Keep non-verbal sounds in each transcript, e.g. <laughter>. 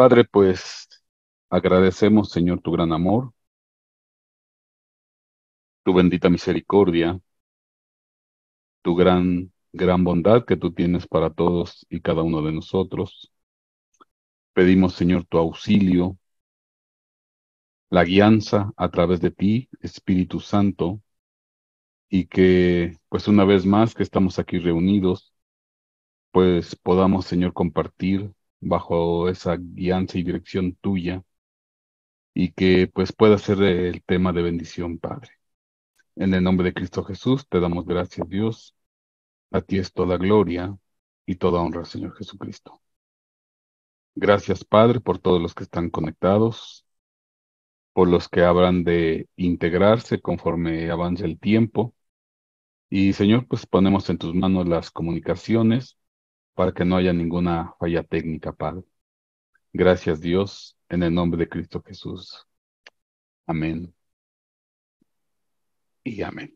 Padre, pues agradecemos, Señor, tu gran amor, tu bendita misericordia, tu gran, gran bondad que tú tienes para todos y cada uno de nosotros. Pedimos, Señor, tu auxilio, la guianza a través de ti, Espíritu Santo, y que, pues una vez más que estamos aquí reunidos, pues podamos, Señor, compartir bajo esa guianza y dirección tuya y que pues pueda ser el tema de bendición, Padre. En el nombre de Cristo Jesús te damos gracias, Dios. A ti es toda gloria y toda honra, Señor Jesucristo. Gracias, Padre, por todos los que están conectados, por los que habrán de integrarse conforme avance el tiempo. Y, Señor, pues ponemos en tus manos las comunicaciones para que no haya ninguna falla técnica, Padre. Gracias, Dios, en el nombre de Cristo Jesús. Amén. Y amén.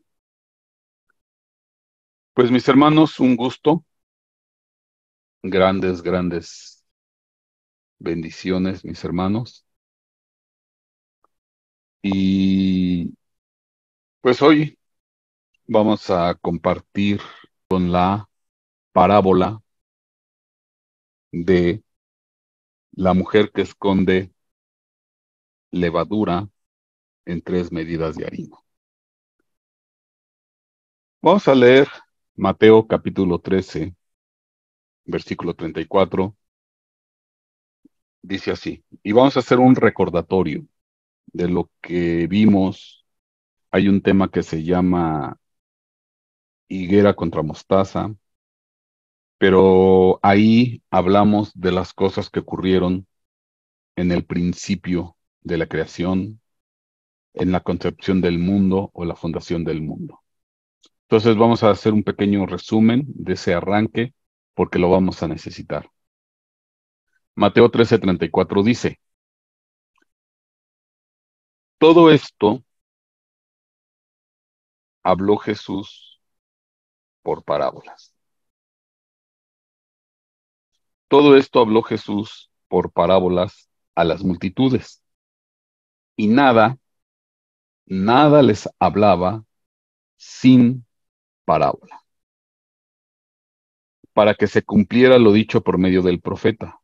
Pues mis hermanos, un gusto. Grandes, grandes bendiciones, mis hermanos. Y pues hoy vamos a compartir con la parábola de la mujer que esconde levadura en tres medidas de harina. Vamos a leer Mateo capítulo 13, versículo 34. Dice así, y vamos a hacer un recordatorio de lo que vimos. Hay un tema que se llama higuera contra mostaza, pero ahí hablamos de las cosas que ocurrieron en el principio de la creación, en la concepción del mundo o la fundación del mundo. Entonces vamos a hacer un pequeño resumen de ese arranque porque lo vamos a necesitar. Mateo 13:34 dice, todo esto habló Jesús por parábolas. Todo esto habló Jesús por parábolas a las multitudes. Y nada, nada les hablaba sin parábola. Para que se cumpliera lo dicho por medio del profeta,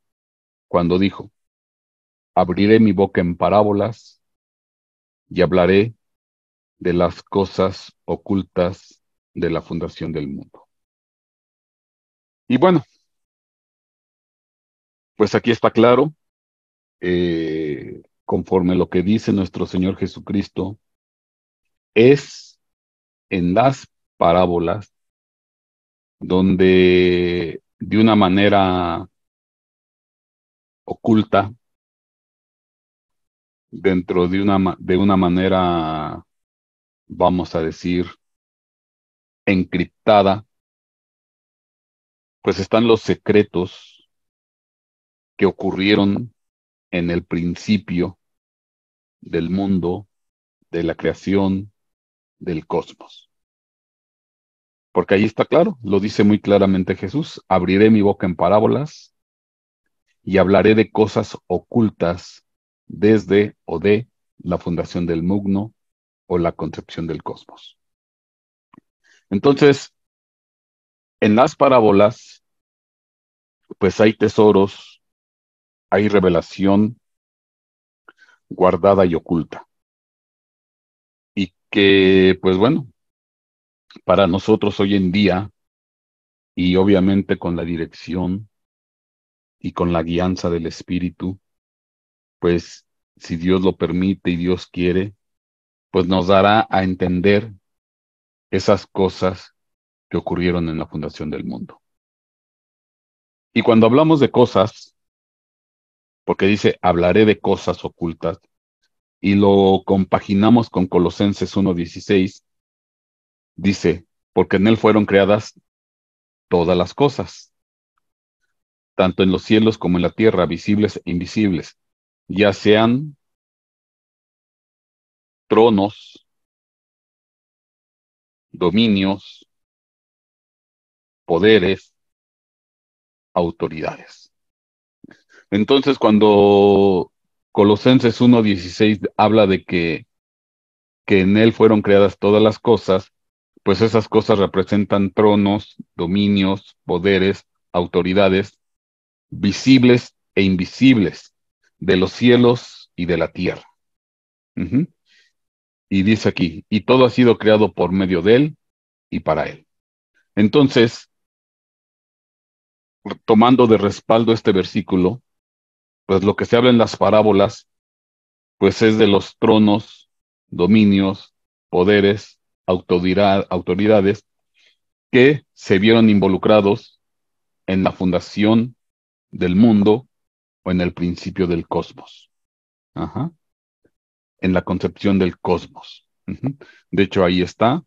cuando dijo, abriré mi boca en parábolas y hablaré de las cosas ocultas de la fundación del mundo. Y bueno, pues aquí está claro, eh, conforme lo que dice nuestro Señor Jesucristo, es en las parábolas donde de una manera oculta, dentro de una, de una manera, vamos a decir, encriptada, pues están los secretos que ocurrieron en el principio del mundo, de la creación, del cosmos. Porque ahí está claro, lo dice muy claramente Jesús, abriré mi boca en parábolas y hablaré de cosas ocultas desde o de la fundación del mugno o la concepción del cosmos. Entonces, en las parábolas, pues hay tesoros hay revelación guardada y oculta. Y que, pues bueno, para nosotros hoy en día, y obviamente con la dirección y con la guianza del Espíritu, pues si Dios lo permite y Dios quiere, pues nos dará a entender esas cosas que ocurrieron en la fundación del mundo. Y cuando hablamos de cosas, porque dice, hablaré de cosas ocultas, y lo compaginamos con Colosenses 1.16, dice, porque en él fueron creadas todas las cosas, tanto en los cielos como en la tierra, visibles e invisibles, ya sean tronos, dominios, poderes, autoridades. Entonces, cuando Colosenses 1.16 habla de que, en él fueron creadas todas las cosas, pues esas cosas representan tronos, dominios, poderes, autoridades, visibles e invisibles, de los cielos y de la tierra. Y dice aquí, y todo ha sido creado por medio de él y para él. Entonces, tomando de respaldo este versículo, pues lo que se habla en las parábolas, pues es de los tronos, dominios, poderes, autoridades que se vieron involucrados en la fundación del mundo o en el principio del cosmos. Ajá. En la concepción del cosmos. De hecho, ahí está.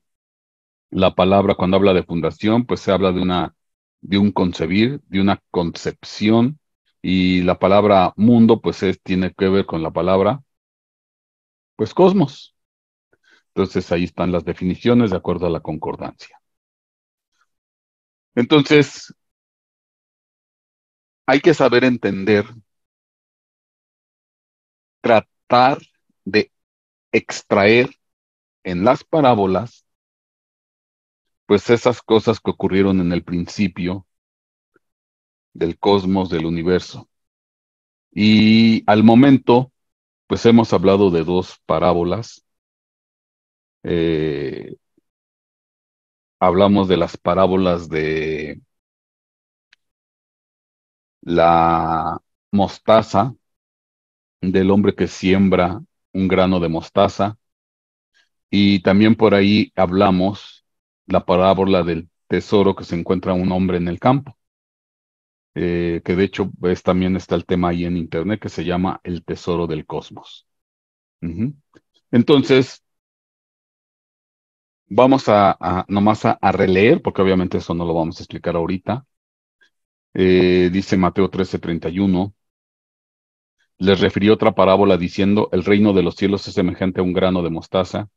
La palabra cuando habla de fundación, pues se habla de una de un concebir, de una concepción, y la palabra mundo pues es, tiene que ver con la palabra pues cosmos. Entonces ahí están las definiciones de acuerdo a la concordancia. Entonces, hay que saber entender, tratar de extraer en las parábolas, pues esas cosas que ocurrieron en el principio del cosmos, del universo. Y al momento, pues hemos hablado de dos parábolas. Eh, hablamos de las parábolas de la mostaza, del hombre que siembra un grano de mostaza. Y también por ahí hablamos la parábola del tesoro que se encuentra un hombre en el campo. Eh, que de hecho es, también está el tema ahí en internet, que se llama El Tesoro del Cosmos. Entonces, vamos a, nomás a, releer, porque obviamente eso no lo vamos a explicar ahorita. Eh, dice Mateo 13:31, les refirió otra parábola diciendo, el reino de los cielos es semejante a un grano de mostaza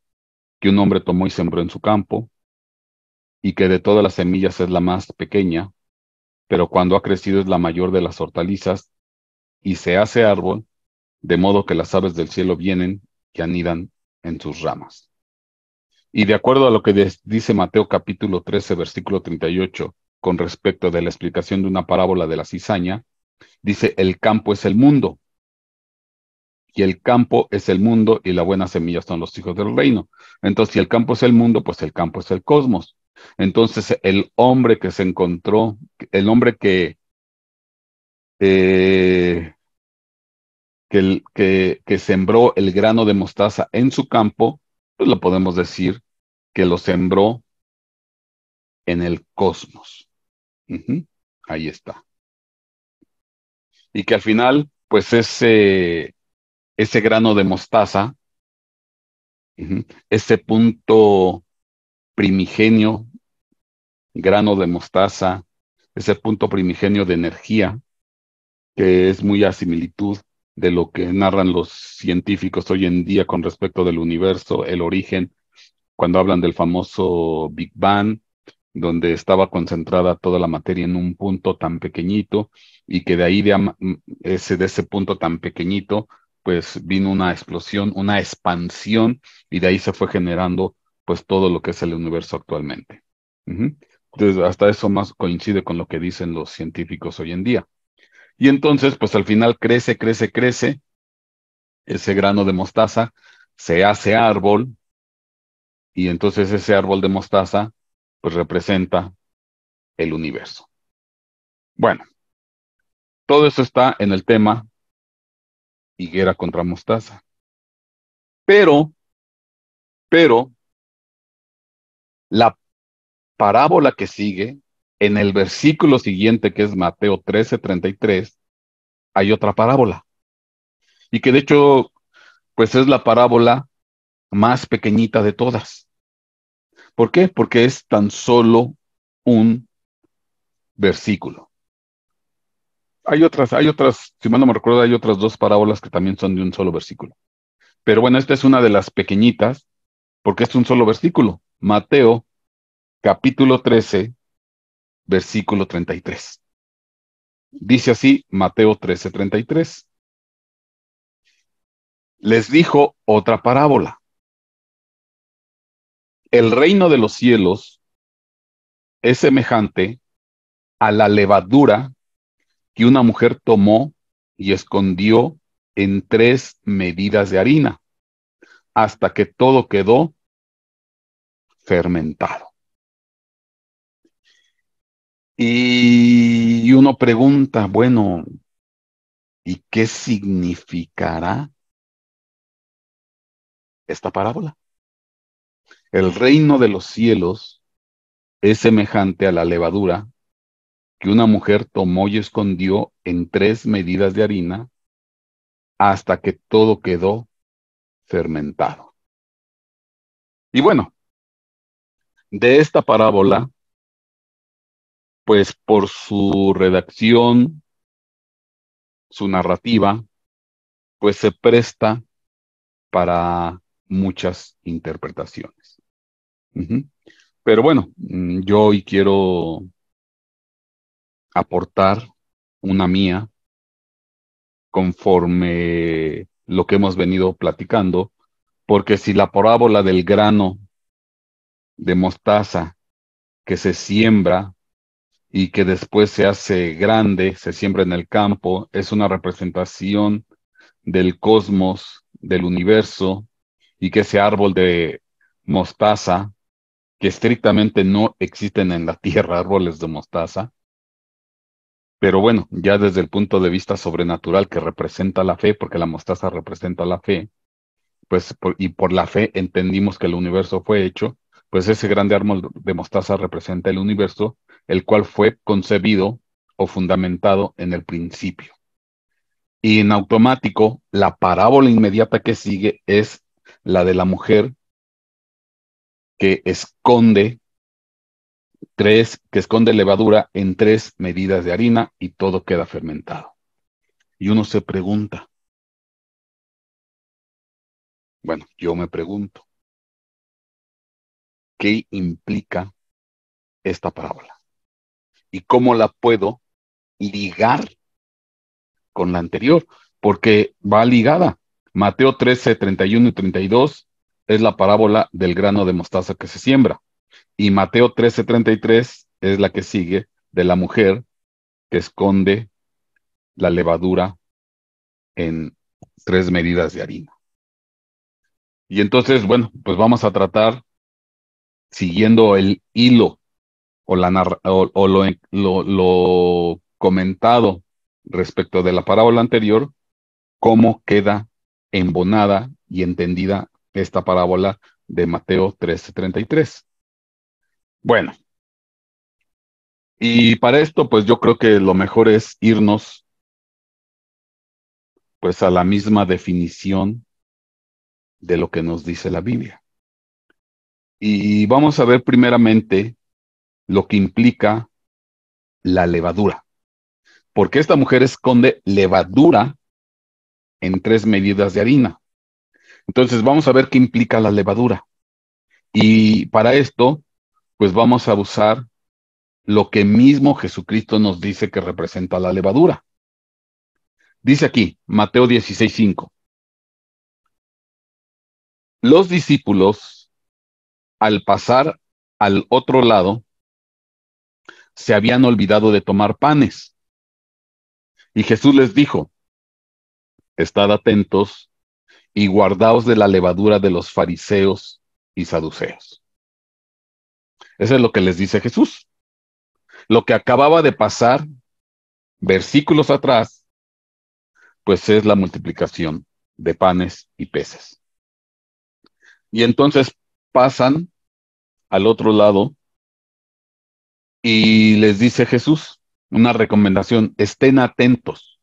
que un hombre tomó y sembró en su campo, y que de todas las semillas es la más pequeña, pero cuando ha crecido es la mayor de las hortalizas y se hace árbol, de modo que las aves del cielo vienen y anidan en sus ramas. Y de acuerdo a lo que dice Mateo capítulo 13, versículo 38, con respecto de la explicación de una parábola de la cizaña, dice, el campo es el mundo. Y el campo es el mundo y la buena semilla son los hijos del reino. Entonces, si el campo es el mundo, pues el campo es el cosmos. Entonces el hombre que se encontró, el hombre que, que, sembró el grano de mostaza en su campo, pues lo podemos decir que lo sembró en el cosmos. Ahí está. Y que al final, pues ese, ese grano de mostaza, ese punto primigenio grano de mostaza, ese punto primigenio de energía, que es muy a similitud de lo que narran los científicos hoy en día con respecto del universo, el origen, cuando hablan del famoso Big Bang, donde estaba concentrada toda la materia en un punto tan pequeñito y que de ahí, de ese, de ese punto tan pequeñito, pues vino una explosión, una expansión y de ahí se fue generando pues todo lo que es el universo actualmente. Entonces, hasta eso más coincide con lo que dicen los científicos hoy en día. Y entonces, pues al final crece, crece, crece. Ese grano de mostaza se hace árbol. Y entonces ese árbol de mostaza, pues representa el universo. Bueno, todo eso está en el tema higuera contra mostaza. Pero, pero, la parábola que sigue, en el versículo siguiente, que es Mateo 13, 33, hay otra parábola. Y que de hecho, pues es la parábola más pequeñita de todas. ¿Por qué? Porque es tan solo un versículo. Hay otras, hay otras, si mal no me recuerdo, hay otras dos parábolas que también son de un solo versículo. Pero bueno, esta es una de las pequeñitas, porque es un solo versículo. Mateo capítulo 13, versículo 33. Dice así Mateo 13, 33. Les dijo otra parábola. El reino de los cielos es semejante a la levadura que una mujer tomó y escondió en tres medidas de harina hasta que todo quedó fermentado. Y uno pregunta, bueno, ¿y qué significará esta parábola? El reino de los cielos es semejante a la levadura que una mujer tomó y escondió en tres medidas de harina hasta que todo quedó fermentado. Y bueno, de esta parábola pues por su redacción, su narrativa, pues se presta para muchas interpretaciones. Pero bueno, mm, yo hoy quiero aportar una mía conforme lo que hemos venido platicando, porque si la parábola del grano de mostaza que se siembra y que después se hace grande, se siembra en el campo, es una representación del cosmos, del universo, y que ese árbol de mostaza, que estrictamente no existen en la tierra árboles de mostaza, pero bueno, ya desde el punto de vista sobrenatural que representa la fe, porque la mostaza representa la fe, pues y por la fe entendimos que el universo fue hecho, pues ese grande árbol de mostaza representa el universo, el cual fue concebido o fundamentado en el principio. Y en automático, la parábola inmediata que sigue es la de la mujer que esconde tres, que esconde levadura en tres medidas de harina y todo queda fermentado. Y uno se pregunta, bueno, yo me pregunto, qué implica esta parábola y cómo la puedo ligar con la anterior, porque va ligada. Mateo 13, 31 y 32 es la parábola del grano de mostaza que se siembra. Y Mateo 13, 33 es la que sigue de la mujer que esconde la levadura en tres medidas de harina. Y entonces, bueno, pues vamos a tratar siguiendo el hilo o, lo, comentado respecto de la parábola anterior, cómo queda embonada y entendida esta parábola de Mateo 13:33. Bueno, y para esto, pues yo creo que lo mejor es irnos pues a la misma definición de lo que nos dice la Biblia. Y vamos a ver primeramente lo que implica la levadura. Porque esta mujer esconde levadura en tres medidas de harina. Entonces vamos a ver qué implica la levadura. Y para esto, pues vamos a usar lo que mismo Jesucristo nos dice que representa la levadura. Dice aquí, Mateo 16:5. Los discípulos al pasar al otro lado, se habían olvidado de tomar panes. Y Jesús les dijo, estad atentos y guardaos de la levadura de los fariseos y saduceos. Eso es lo que les dice Jesús. Lo que acababa de pasar versículos atrás, pues es la multiplicación de panes y peces. Y entonces pasan al otro lado y les dice Jesús una recomendación, estén atentos,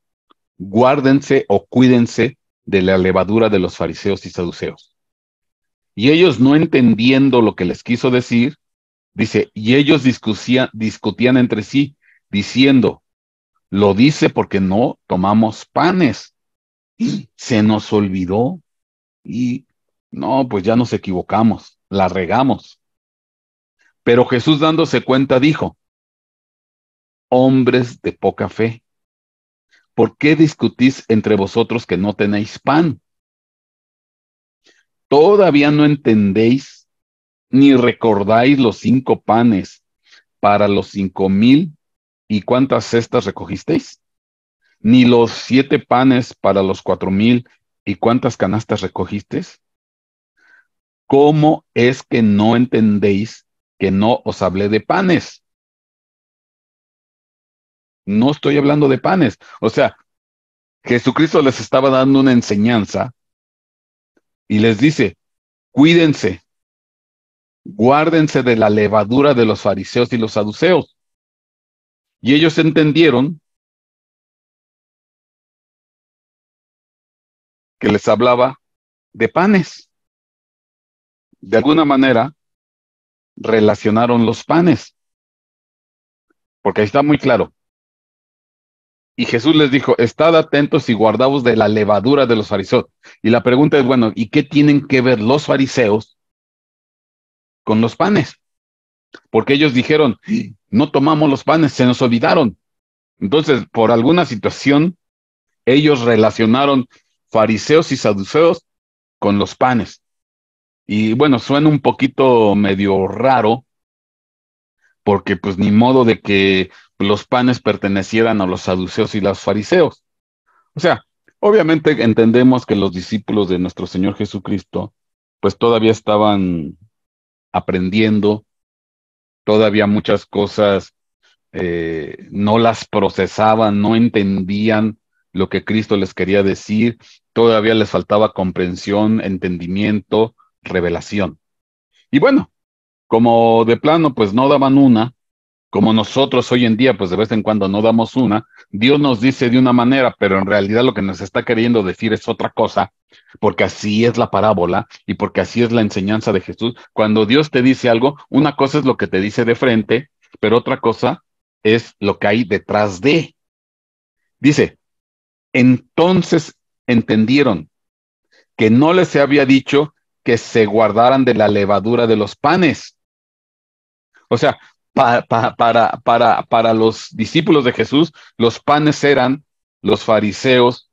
guárdense o cuídense de la levadura de los fariseos y saduceos. Y ellos no entendiendo lo que les quiso decir, dice, y ellos discutían, discutían entre sí, diciendo, lo dice porque no tomamos panes. Y se nos olvidó y no, pues ya nos equivocamos la regamos. Pero Jesús dándose cuenta dijo, hombres de poca fe, ¿por qué discutís entre vosotros que no tenéis pan? ¿Todavía no entendéis ni recordáis los cinco panes para los cinco mil y cuántas cestas recogisteis? ¿Ni los siete panes para los cuatro mil y cuántas canastas recogisteis? ¿cómo es que no entendéis que no os hablé de panes? No estoy hablando de panes. O sea, Jesucristo les estaba dando una enseñanza y les dice, cuídense, guárdense de la levadura de los fariseos y los saduceos. Y ellos entendieron que les hablaba de panes de alguna manera, relacionaron los panes. Porque ahí está muy claro. Y Jesús les dijo, estad atentos y guardaos de la levadura de los fariseos. Y la pregunta es, bueno, ¿y qué tienen que ver los fariseos con los panes? Porque ellos dijeron, no tomamos los panes, se nos olvidaron. Entonces, por alguna situación, ellos relacionaron fariseos y saduceos con los panes. Y bueno, suena un poquito medio raro, porque pues ni modo de que los panes pertenecieran a los saduceos y los fariseos. O sea, obviamente entendemos que los discípulos de nuestro Señor Jesucristo pues todavía estaban aprendiendo, todavía muchas cosas eh, no las procesaban, no entendían lo que Cristo les quería decir, todavía les faltaba comprensión, entendimiento, revelación. Y bueno, como de plano, pues no daban una, como nosotros hoy en día, pues de vez en cuando no damos una, Dios nos dice de una manera, pero en realidad lo que nos está queriendo decir es otra cosa, porque así es la parábola y porque así es la enseñanza de Jesús. Cuando Dios te dice algo, una cosa es lo que te dice de frente, pero otra cosa es lo que hay detrás de. Dice, entonces entendieron que no les había dicho que se guardaran de la levadura de los panes. O sea, para, para, para los discípulos de Jesús, los panes eran los fariseos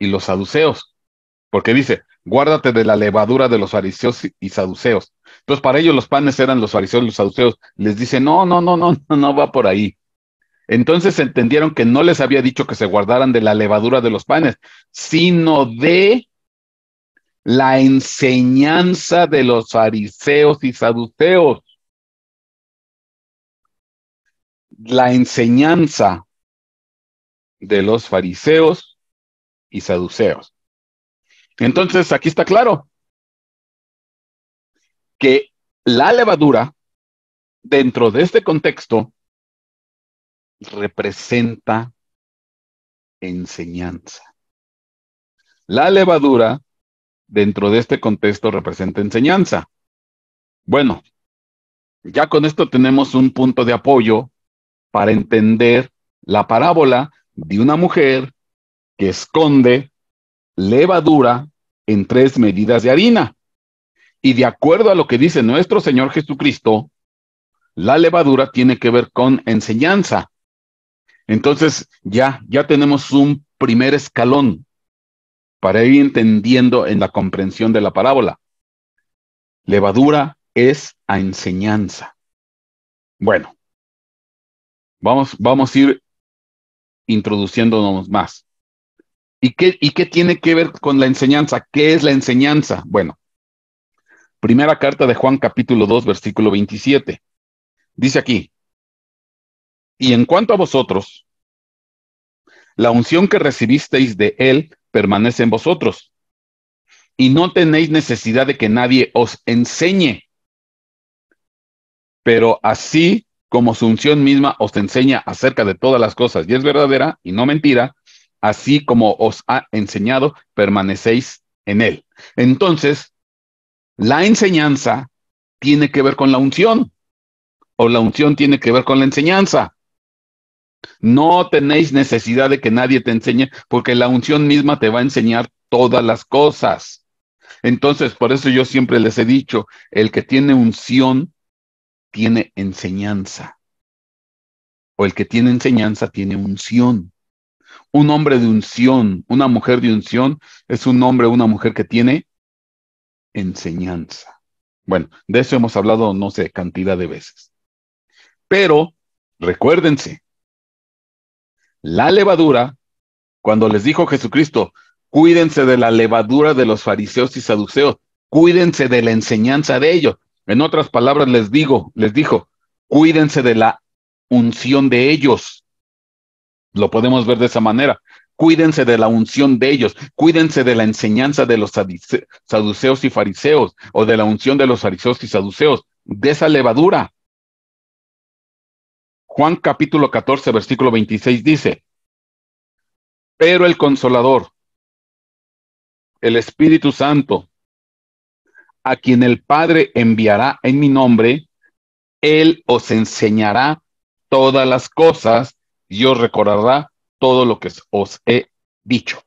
y los saduceos, porque dice, guárdate de la levadura de los fariseos y saduceos. Entonces, para ellos los panes eran los fariseos y los saduceos. Les dice, no, no, no, no, no va por ahí. Entonces entendieron que no les había dicho que se guardaran de la levadura de los panes, sino de la enseñanza de los fariseos y saduceos. La enseñanza de los fariseos y saduceos. Entonces, aquí está claro que la levadura, dentro de este contexto, representa enseñanza. La levadura dentro de este contexto representa enseñanza. Bueno, ya con esto tenemos un punto de apoyo para entender la parábola de una mujer que esconde levadura en tres medidas de harina. Y de acuerdo a lo que dice nuestro Señor Jesucristo, la levadura tiene que ver con enseñanza. Entonces, ya, ya tenemos un primer escalón para ir entendiendo en la comprensión de la parábola. Levadura es a enseñanza. Bueno, vamos, vamos a ir introduciéndonos más. ¿Y qué, ¿Y qué tiene que ver con la enseñanza? ¿Qué es la enseñanza? Bueno, primera carta de Juan capítulo 2, versículo 27. Dice aquí, y en cuanto a vosotros, la unción que recibisteis de él permanece en vosotros. Y no tenéis necesidad de que nadie os enseñe, pero así como su unción misma os enseña acerca de todas las cosas, y es verdadera y no mentira, así como os ha enseñado, permanecéis en él. Entonces, la enseñanza tiene que ver con la unción, o la unción tiene que ver con la enseñanza. No tenéis necesidad de que nadie te enseñe, porque la unción misma te va a enseñar todas las cosas. Entonces, por eso yo siempre les he dicho, el que tiene unción tiene enseñanza. O el que tiene enseñanza tiene unción. Un hombre de unción, una mujer de unción, es un hombre o una mujer que tiene enseñanza. Bueno, de eso hemos hablado no sé cantidad de veces. Pero recuérdense, la levadura, cuando les dijo Jesucristo, cuídense de la levadura de los fariseos y saduceos, cuídense de la enseñanza de ellos. En otras palabras, les digo, les dijo, cuídense de la unción de ellos. Lo podemos ver de esa manera. Cuídense de la unción de ellos, cuídense de la enseñanza de los saduceos y fariseos, o de la unción de los fariseos y saduceos, de esa levadura. Juan capítulo 14, versículo 26 dice, pero el consolador, el Espíritu Santo, a quien el Padre enviará en mi nombre, Él os enseñará todas las cosas y os recordará todo lo que os he dicho.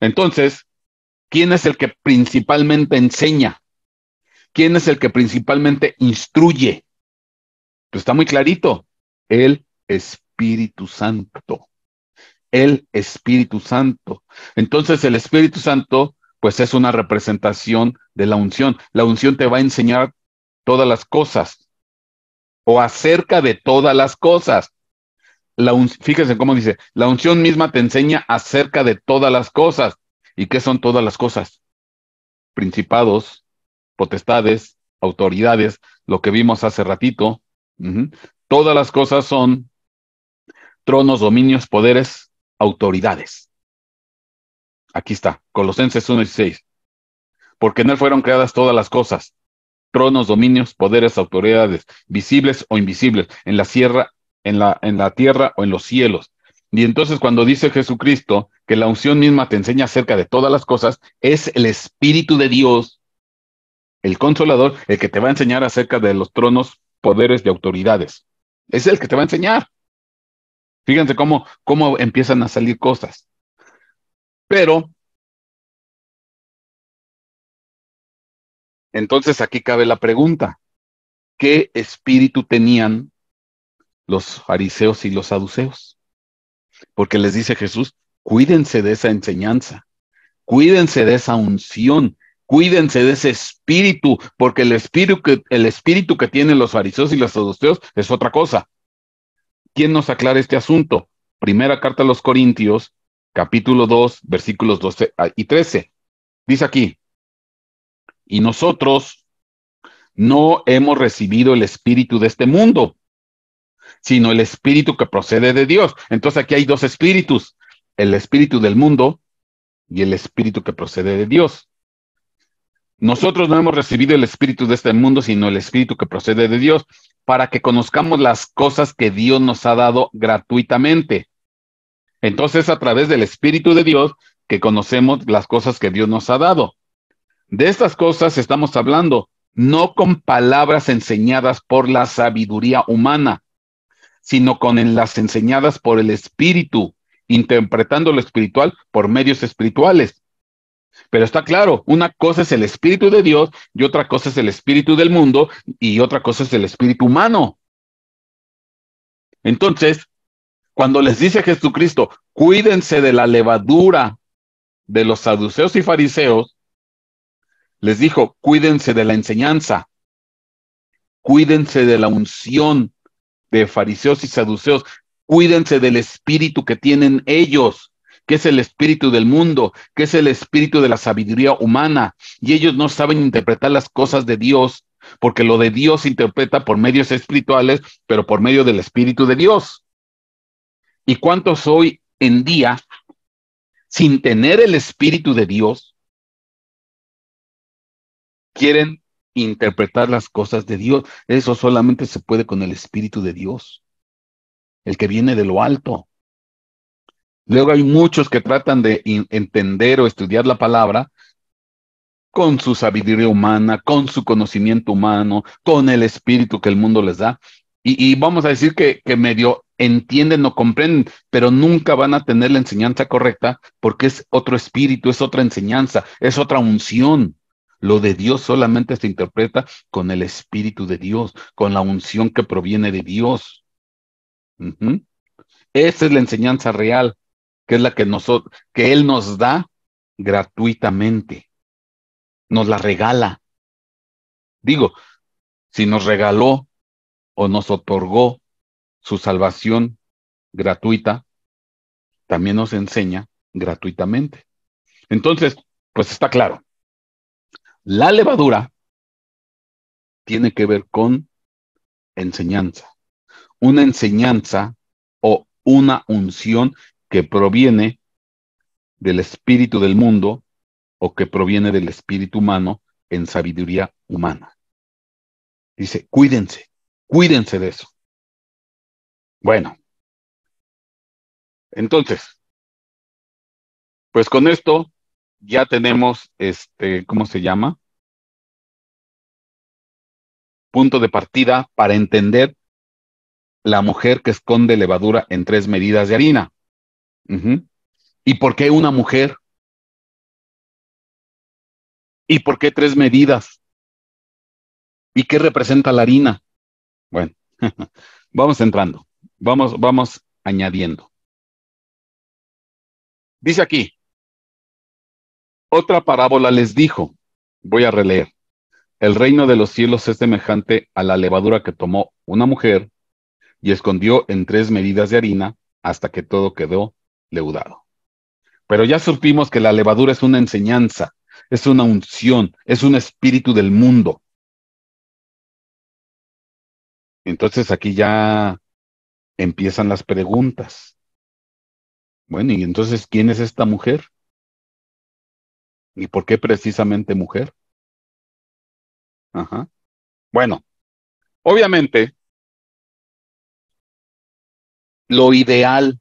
Entonces, ¿quién es el que principalmente enseña? ¿Quién es el que principalmente instruye? Pues está muy clarito. El Espíritu Santo. El Espíritu Santo. Entonces el Espíritu Santo, pues es una representación de la unción. La unción te va a enseñar todas las cosas o acerca de todas las cosas. La fíjense cómo dice, la unción misma te enseña acerca de todas las cosas. ¿Y qué son todas las cosas? Principados, potestades, autoridades, lo que vimos hace ratito, Todas las cosas son tronos, dominios, poderes, autoridades. Aquí está, Colosenses 1.16. Porque en él fueron creadas todas las cosas, tronos, dominios, poderes, autoridades, visibles o invisibles, en la, en la tierra o en los cielos. Y entonces cuando dice Jesucristo que la unción misma te enseña acerca de todas las cosas, es el Espíritu de Dios, el Consolador, el que te va a enseñar acerca de los tronos, poderes de autoridades. Es el que te va a enseñar. Fíjense cómo, cómo empiezan a salir cosas. Pero, entonces aquí cabe la pregunta, ¿qué espíritu tenían los fariseos y los saduceos? Porque les dice Jesús, cuídense de esa enseñanza, cuídense de esa unción, Cuídense de ese espíritu, porque el espíritu que, el espíritu que tienen los fariseos y los saduceos es otra cosa. ¿Quién nos aclara este asunto? Primera carta a los Corintios, capítulo 2, versículos 12 ah, y 13. Dice aquí, y nosotros no hemos recibido el espíritu de este mundo, sino el espíritu que procede de Dios. Entonces aquí hay dos espíritus, el espíritu del mundo y el espíritu que procede de Dios. Nosotros no hemos recibido el espíritu de este mundo, sino el espíritu que procede de Dios, para que conozcamos las cosas que Dios nos ha dado gratuitamente. Entonces, a través del espíritu de Dios, que conocemos las cosas que Dios nos ha dado. De estas cosas estamos hablando, no con palabras enseñadas por la sabiduría humana, sino con las enseñadas por el espíritu, interpretando lo espiritual por medios espirituales pero está claro, una cosa es el Espíritu de Dios y otra cosa es el Espíritu del mundo y otra cosa es el Espíritu humano. Entonces, cuando les dice Jesucristo, cuídense de la levadura de los saduceos y fariseos, les dijo, cuídense de la enseñanza, cuídense de la unción de fariseos y saduceos, cuídense del espíritu que tienen ellos. ¿Qué es el espíritu del mundo, que es el espíritu de la sabiduría humana, y ellos no saben interpretar las cosas de Dios, porque lo de Dios se interpreta por medios espirituales, pero por medio del espíritu de Dios. ¿Y cuántos hoy en día, sin tener el espíritu de Dios, quieren interpretar las cosas de Dios? Eso solamente se puede con el espíritu de Dios, el que viene de lo alto Luego hay muchos que tratan de entender o estudiar la palabra con su sabiduría humana, con su conocimiento humano, con el espíritu que el mundo les da. Y, vamos a decir que, medio entienden o comprenden, pero nunca van a tener la enseñanza correcta porque es otro espíritu, es otra enseñanza, es otra unción. Lo de Dios solamente se interpreta con el espíritu de Dios, con la unción que proviene de Dios. Esa es la enseñanza real que es la que, que Él nos da gratuitamente, nos la regala. Digo, si nos regaló o nos otorgó su salvación gratuita, también nos enseña gratuitamente. Entonces, pues está claro, la levadura tiene que ver con enseñanza, una enseñanza o una unción que proviene del espíritu del mundo o que proviene del espíritu humano en sabiduría humana. Dice, cuídense, cuídense de eso. Bueno, entonces, pues con esto ya tenemos este, ¿cómo se llama? Punto de partida para entender la mujer que esconde levadura en tres medidas de harina. ¿Y por qué una mujer? ¿Y por qué tres medidas? ¿Y qué representa la harina? Bueno, <laughs> vamos entrando, vamos, vamos añadiendo. Dice aquí, otra parábola les dijo, voy a releer, el reino de los cielos es semejante a la levadura que tomó una mujer y escondió en tres medidas de harina hasta que todo quedó leudado. Pero ya supimos que la levadura es una enseñanza, es una unción, es un espíritu del mundo. Entonces aquí ya empiezan las preguntas. Bueno, y entonces, ¿quién es esta mujer? ¿Y por qué precisamente mujer? Ajá. Bueno, obviamente, lo ideal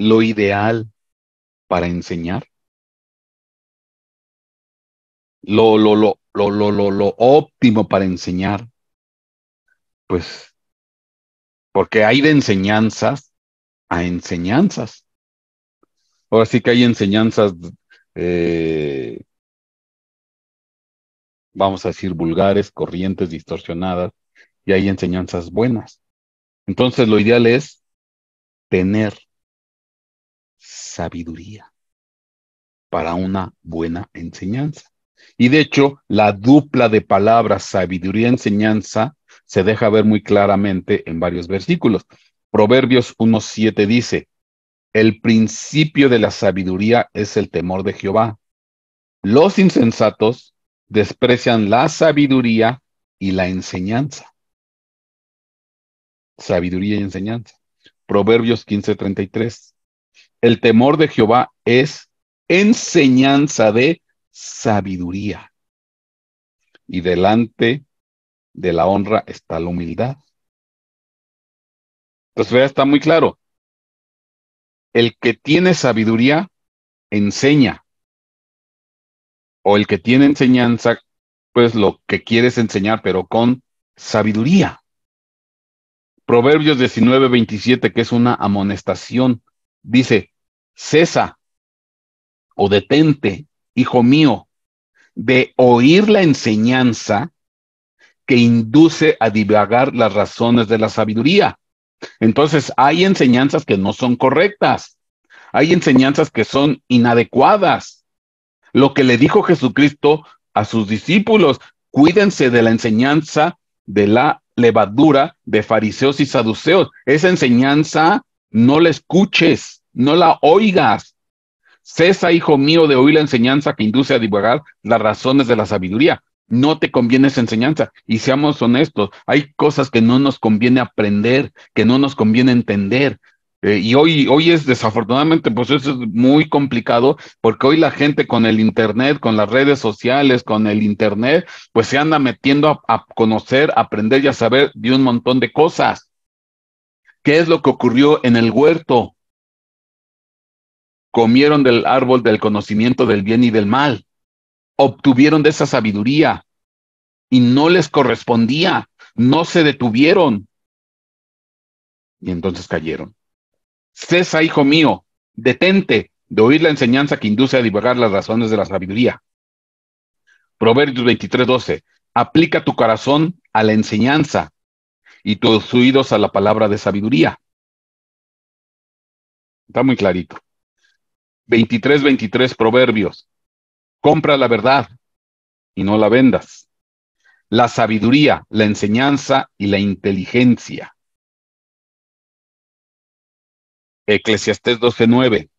lo ideal para enseñar? Lo, lo, lo, lo, lo, lo, óptimo para enseñar. Pues, porque hay de enseñanzas a enseñanzas. Ahora sí que hay enseñanzas, eh, vamos a decir, vulgares, corrientes, distorsionadas, y hay enseñanzas buenas. Entonces, lo ideal es tener sabiduría para una buena enseñanza. Y de hecho, la dupla de palabras sabiduría-enseñanza se deja ver muy claramente en varios versículos. Proverbios 1.7 dice, el principio de la sabiduría es el temor de Jehová. Los insensatos desprecian la sabiduría y la enseñanza. Sabiduría y enseñanza. Proverbios 15.33. El temor de Jehová es enseñanza de sabiduría. Y delante de la honra está la humildad. Entonces, vea está muy claro. El que tiene sabiduría enseña. O el que tiene enseñanza, pues lo que quieres enseñar, pero con sabiduría. Proverbios 19, 27, que es una amonestación dice, cesa o oh detente, hijo mío, de oír la enseñanza que induce a divagar las razones de la sabiduría. Entonces, hay enseñanzas que no son correctas, hay enseñanzas que son inadecuadas. Lo que le dijo Jesucristo a sus discípulos, cuídense de la enseñanza de la levadura de fariseos y saduceos. Esa enseñanza no la escuches, no la oigas. Cesa, hijo mío, de oír la enseñanza que induce a divagar las razones de la sabiduría. No te conviene esa enseñanza. Y seamos honestos, hay cosas que no nos conviene aprender, que no nos conviene entender. Eh, y hoy, hoy es desafortunadamente, pues eso es muy complicado, porque hoy la gente con el Internet, con las redes sociales, con el Internet, pues se anda metiendo a, conocer, aprender y a saber de un montón de cosas ¿Qué es lo que ocurrió en el huerto? Comieron del árbol del conocimiento del bien y del mal. Obtuvieron de esa sabiduría y no les correspondía. No se detuvieron. Y entonces cayeron. Cesa, hijo mío, detente de oír la enseñanza que induce a divagar las razones de la sabiduría. Proverbios 23:12. Aplica tu corazón a la enseñanza y tus oídos a la palabra de sabiduría. Está muy clarito. 23, 23 Proverbios. Compra la verdad y no la vendas. La sabiduría, la enseñanza y la inteligencia. Eclesiastés 9.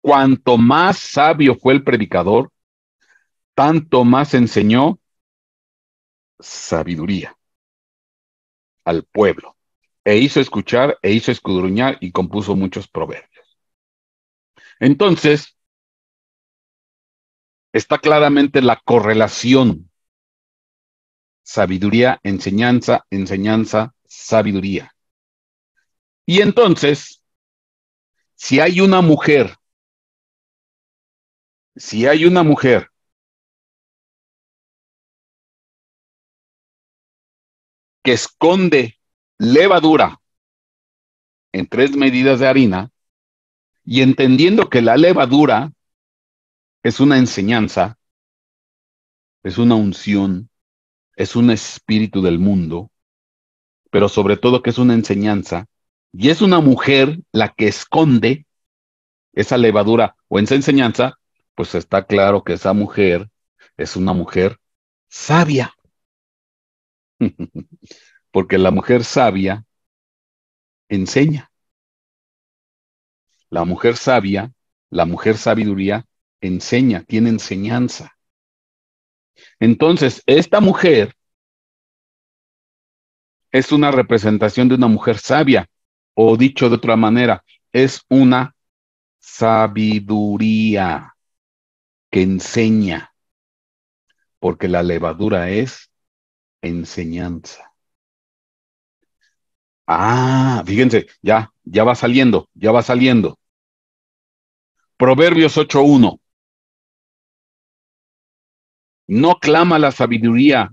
Cuanto más sabio fue el predicador, tanto más enseñó sabiduría al pueblo, e hizo escuchar, e hizo escudruñar y compuso muchos proverbios. Entonces, está claramente la correlación sabiduría, enseñanza, enseñanza, sabiduría. Y entonces, si hay una mujer, si hay una mujer que esconde levadura en tres medidas de harina y entendiendo que la levadura es una enseñanza, es una unción, es un espíritu del mundo, pero sobre todo que es una enseñanza, y es una mujer la que esconde esa levadura o esa enseñanza, pues está claro que esa mujer es una mujer sabia. <laughs> Porque la mujer sabia enseña. La mujer sabia, la mujer sabiduría enseña, tiene enseñanza. Entonces, esta mujer es una representación de una mujer sabia, o dicho de otra manera, es una sabiduría que enseña, porque la levadura es enseñanza. Ah, fíjense, ya, ya va saliendo, ya va saliendo. Proverbios 8.1. ¿No clama la sabiduría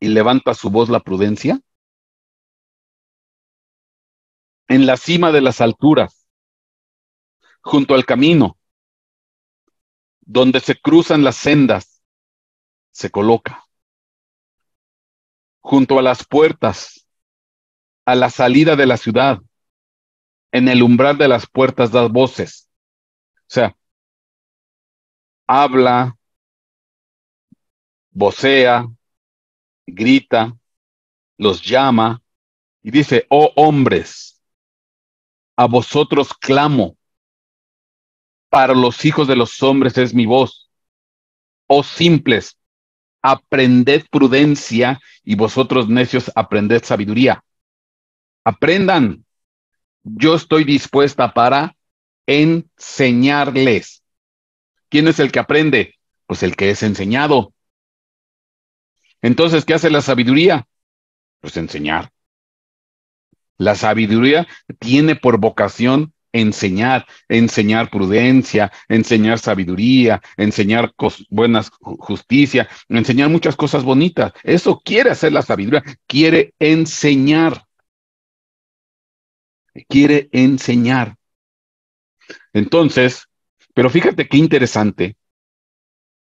y levanta su voz la prudencia? En la cima de las alturas, junto al camino, donde se cruzan las sendas, se coloca junto a las puertas, a la salida de la ciudad, en el umbral de las puertas das voces. O sea, habla, vocea, grita, los llama y dice, oh hombres, a vosotros clamo, para los hijos de los hombres es mi voz, oh simples, aprended prudencia y vosotros necios aprended sabiduría. Aprendan. Yo estoy dispuesta para enseñarles. ¿Quién es el que aprende? Pues el que es enseñado. Entonces, ¿qué hace la sabiduría? Pues enseñar. La sabiduría tiene por vocación enseñar, enseñar prudencia, enseñar sabiduría, enseñar buenas justicia, enseñar muchas cosas bonitas. Eso quiere hacer la sabiduría, quiere enseñar. Quiere enseñar. Entonces, pero fíjate qué interesante,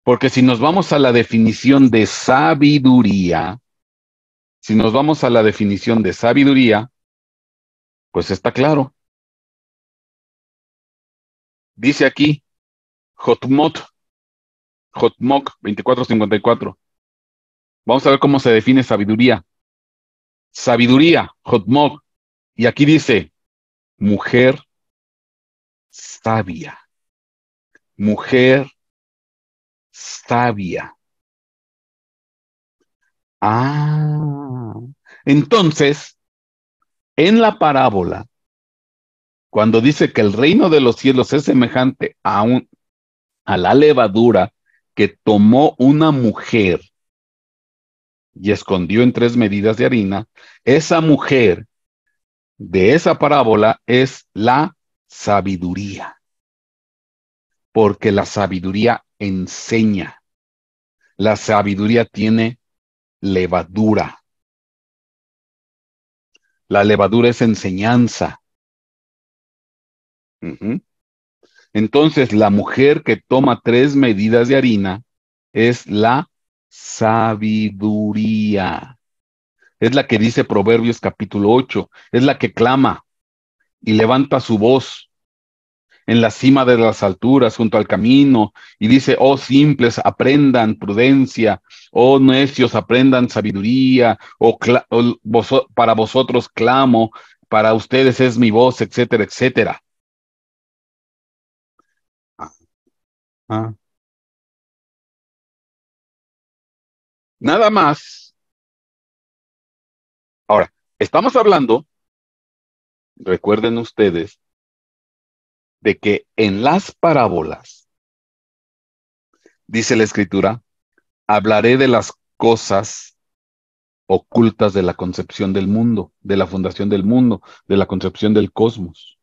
porque si nos vamos a la definición de sabiduría, si nos vamos a la definición de sabiduría, pues está claro, Dice aquí, Hotmot, Hotmok 2454. Vamos a ver cómo se define sabiduría. Sabiduría, Hotmok. Y aquí dice, mujer sabia. Mujer sabia. Ah, entonces, en la parábola, cuando dice que el reino de los cielos es semejante a, a la levadura que tomó una mujer y escondió en tres medidas de harina, esa mujer de esa parábola es la sabiduría, porque la sabiduría enseña, la sabiduría tiene levadura. La levadura es enseñanza. Entonces, la mujer que toma tres medidas de harina es la sabiduría. Es la que dice Proverbios capítulo 8, es la que clama y levanta su voz en la cima de las alturas, junto al camino, y dice, oh simples, aprendan prudencia, oh necios, aprendan sabiduría, oh, oh para vosotros clamo, para ustedes es mi voz, etcétera, etcétera. Ah. nada más. Ahora, estamos hablando, recuerden ustedes, de que en las parábolas, dice la escritura, hablaré de las cosas ocultas de la concepción del mundo, de la fundación del mundo, de la concepción del cosmos.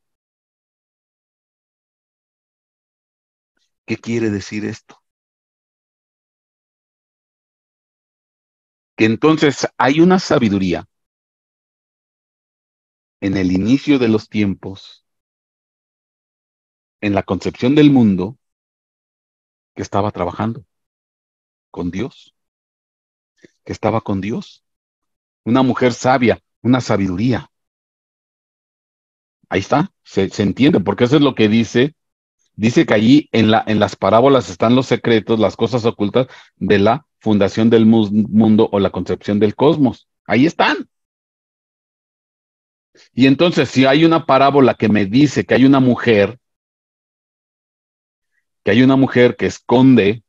¿Qué quiere decir esto? Que entonces hay una sabiduría en el inicio de los tiempos, en la concepción del mundo, que estaba trabajando con Dios, que estaba con Dios. Una mujer sabia, una sabiduría. Ahí está, se, entiende, porque eso es lo que dice Dice que allí en, las parábolas están los secretos, las cosas ocultas de la fundación del mundo o la concepción del cosmos. Ahí están. Y entonces, si hay una parábola que me dice que hay una mujer, que hay una mujer que esconde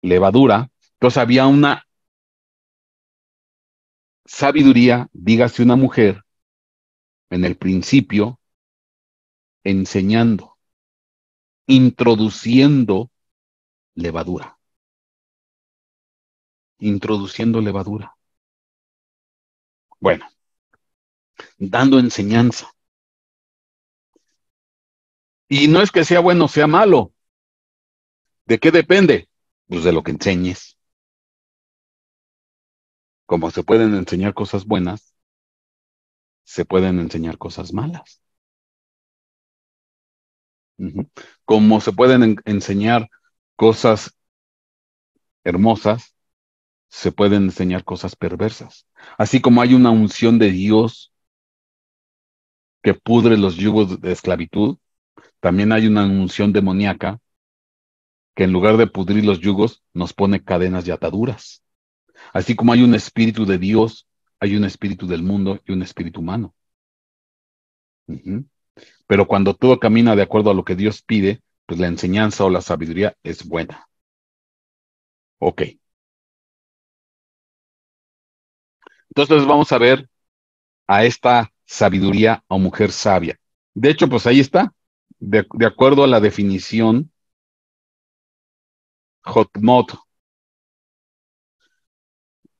levadura, entonces había una sabiduría, dígase una mujer, en el principio, enseñando introduciendo levadura. Introduciendo levadura. Bueno, dando enseñanza. Y no es que sea bueno o sea malo. ¿De qué depende? Pues de lo que enseñes. Como se pueden enseñar cosas buenas, se pueden enseñar cosas malas. Como se pueden enseñar cosas hermosas, se pueden enseñar cosas perversas. Así como hay una unción de Dios que pudre los yugos de esclavitud, también hay una unción demoníaca que en lugar de pudrir los yugos nos pone cadenas y ataduras. Así como hay un espíritu de Dios, hay un espíritu del mundo y un espíritu humano. Pero cuando todo camina de acuerdo a lo que Dios pide, pues la enseñanza o la sabiduría es buena. Ok. Entonces vamos a ver a esta sabiduría o mujer sabia. De hecho, pues ahí está, de, acuerdo a la definición, Hotmot,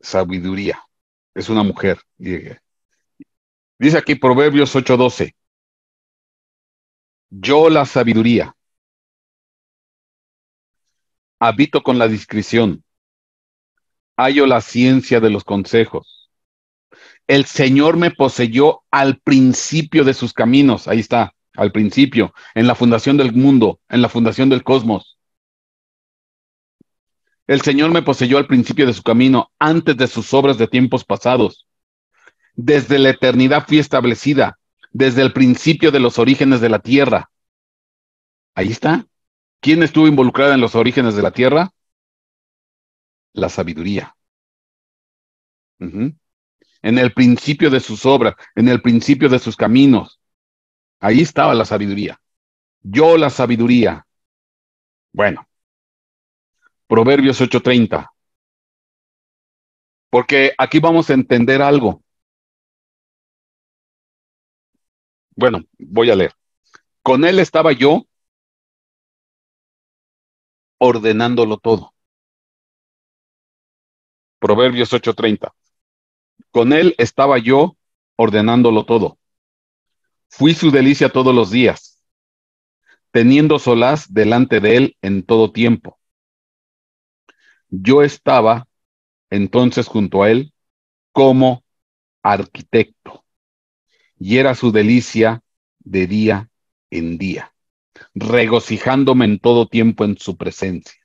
sabiduría, es una mujer. Dice aquí Proverbios 8:12, yo la sabiduría. Habito con la discreción. Hallo la ciencia de los consejos. El Señor me poseyó al principio de sus caminos. Ahí está, al principio, en la fundación del mundo, en la fundación del cosmos. El Señor me poseyó al principio de su camino, antes de sus obras de tiempos pasados. Desde la eternidad fui establecida, desde el principio de los orígenes de la Tierra. Ahí está. ¿Quién estuvo involucrado en los orígenes de la Tierra? La sabiduría. En el principio de sus obras, en el principio de sus caminos. Ahí estaba la sabiduría. Yo la sabiduría. Bueno. Proverbios 8:30. Porque aquí vamos a entender algo. Bueno, voy a leer. Con él estaba yo ordenándolo todo. Proverbios 8:30. Con él estaba yo ordenándolo todo. Fui su delicia todos los días, teniendo solaz delante de él en todo tiempo. Yo estaba entonces junto a él como arquitecto y era su delicia de día en día, regocijándome en todo tiempo en su presencia.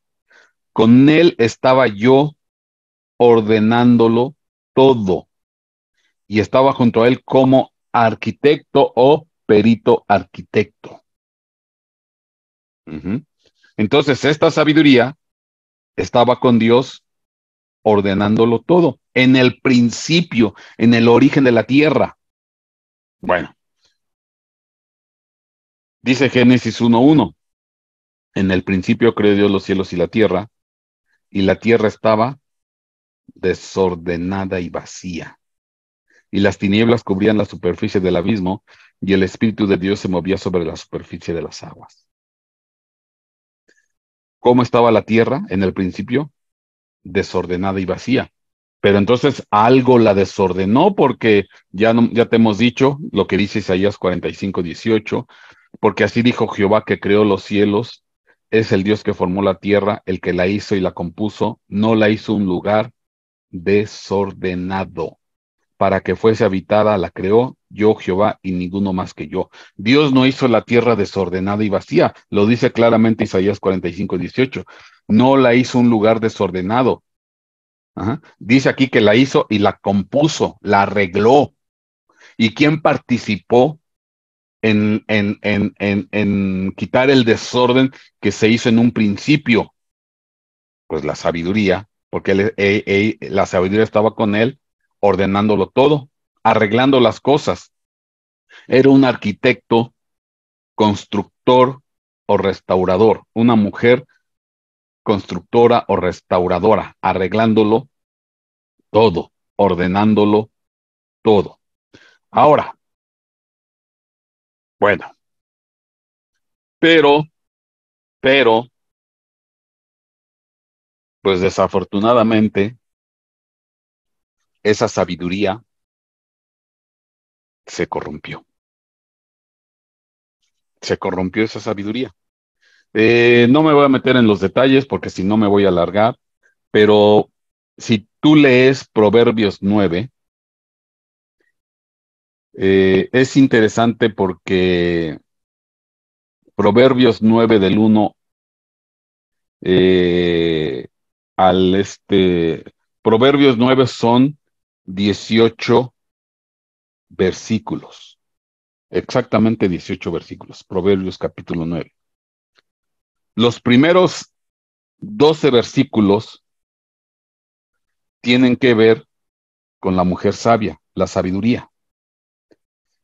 Con él estaba yo ordenándolo todo y estaba junto a él como arquitecto o perito arquitecto. Entonces, esta sabiduría estaba con Dios ordenándolo todo, en el principio, en el origen de la tierra. Bueno, dice Génesis 1.1, en el principio creó Dios los cielos y la tierra, y la tierra estaba desordenada y vacía, y las tinieblas cubrían la superficie del abismo, y el Espíritu de Dios se movía sobre la superficie de las aguas. ¿Cómo estaba la tierra en el principio? Desordenada y vacía. Pero entonces algo la desordenó porque ya, ya te hemos dicho lo que dice Isaías 45, 18, porque así dijo Jehová que creó los cielos, es el Dios que formó la tierra, el que la hizo y la compuso, no la hizo un lugar desordenado. Para que fuese habitada la creó yo Jehová y ninguno más que yo. Dios no hizo la tierra desordenada y vacía, lo dice claramente Isaías 45, 18. No la hizo un lugar desordenado, Dice aquí que la hizo y la compuso, la arregló. ¿Y quién participó en, quitar el desorden que se hizo en un principio? Pues la sabiduría, porque e, e, la sabiduría estaba con él, ordenándolo todo, arreglando las cosas. Era un arquitecto, constructor o restaurador, una mujer constructora o restauradora, arreglándolo todo, ordenándolo todo. Ahora, bueno, pero, pero, pues desafortunadamente, esa sabiduría se corrompió. Se corrompió esa sabiduría. Eh, no me voy a meter en los detalles porque si no me voy a alargar, pero si tú lees Proverbios 9, eh, es interesante porque Proverbios 9 del 1 eh, al este, Proverbios 9 son 18 versículos, exactamente 18 versículos, Proverbios capítulo 9. Los primeros 12 versículos tienen que ver con la mujer sabia, la sabiduría.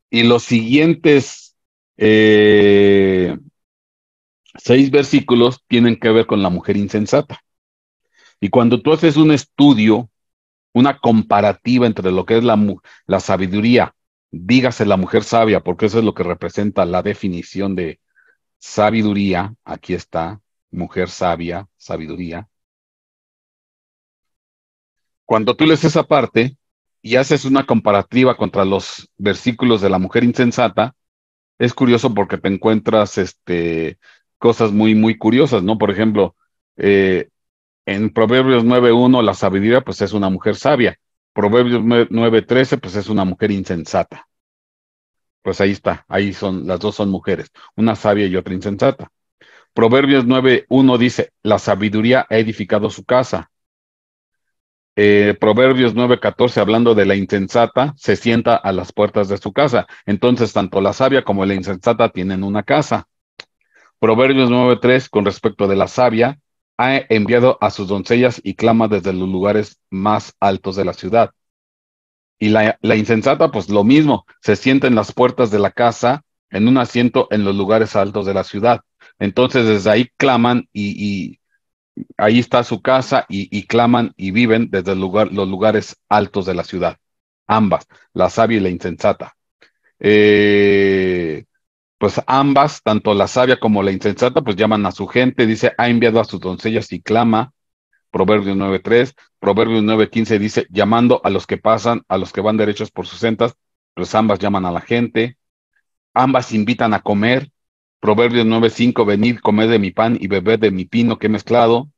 Y los siguientes eh, seis versículos tienen que ver con la mujer insensata. Y cuando tú haces un estudio, una comparativa entre lo que es la, la sabiduría, dígase la mujer sabia, porque eso es lo que representa la definición de, sabiduría, aquí está, mujer sabia, sabiduría. Cuando tú lees esa parte y haces una comparativa contra los versículos de la mujer insensata, es curioso porque te encuentras este, cosas muy, muy curiosas, ¿no? Por ejemplo, eh, en Proverbios 9.1 la sabiduría pues es una mujer sabia, Proverbios 9.13 pues es una mujer insensata. Pues ahí está, ahí son, las dos son mujeres, una sabia y otra insensata. Proverbios 9.1 dice, la sabiduría ha edificado su casa. Eh, Proverbios Proverbios 9.14, hablando de la insensata, se sienta a las puertas de su casa. Entonces, tanto la sabia como la insensata tienen una casa. Proverbios 9.3, con respecto de la sabia, ha enviado a sus doncellas y clama desde los lugares más altos de la ciudad. Y la, insensata, pues lo mismo, se sienta en las puertas de la casa, en un asiento en los lugares altos de la ciudad. Entonces desde ahí claman y, ahí está su casa y, claman y viven desde el lugar, los lugares altos de la ciudad. Ambas, la sabia y la insensata. Eh, pues ambas, tanto la sabia como la insensata, pues llaman a su gente, dice, ha enviado a sus doncellas y clama, Proverbios 9.3, Proverbios 9.15 dice, llamando a los que pasan, a los que van derechos por sus sentas, pues ambas llaman a la gente, ambas invitan a comer, Proverbios 9.5, venid, comer de mi pan y bebed de mi pino que he mezclado,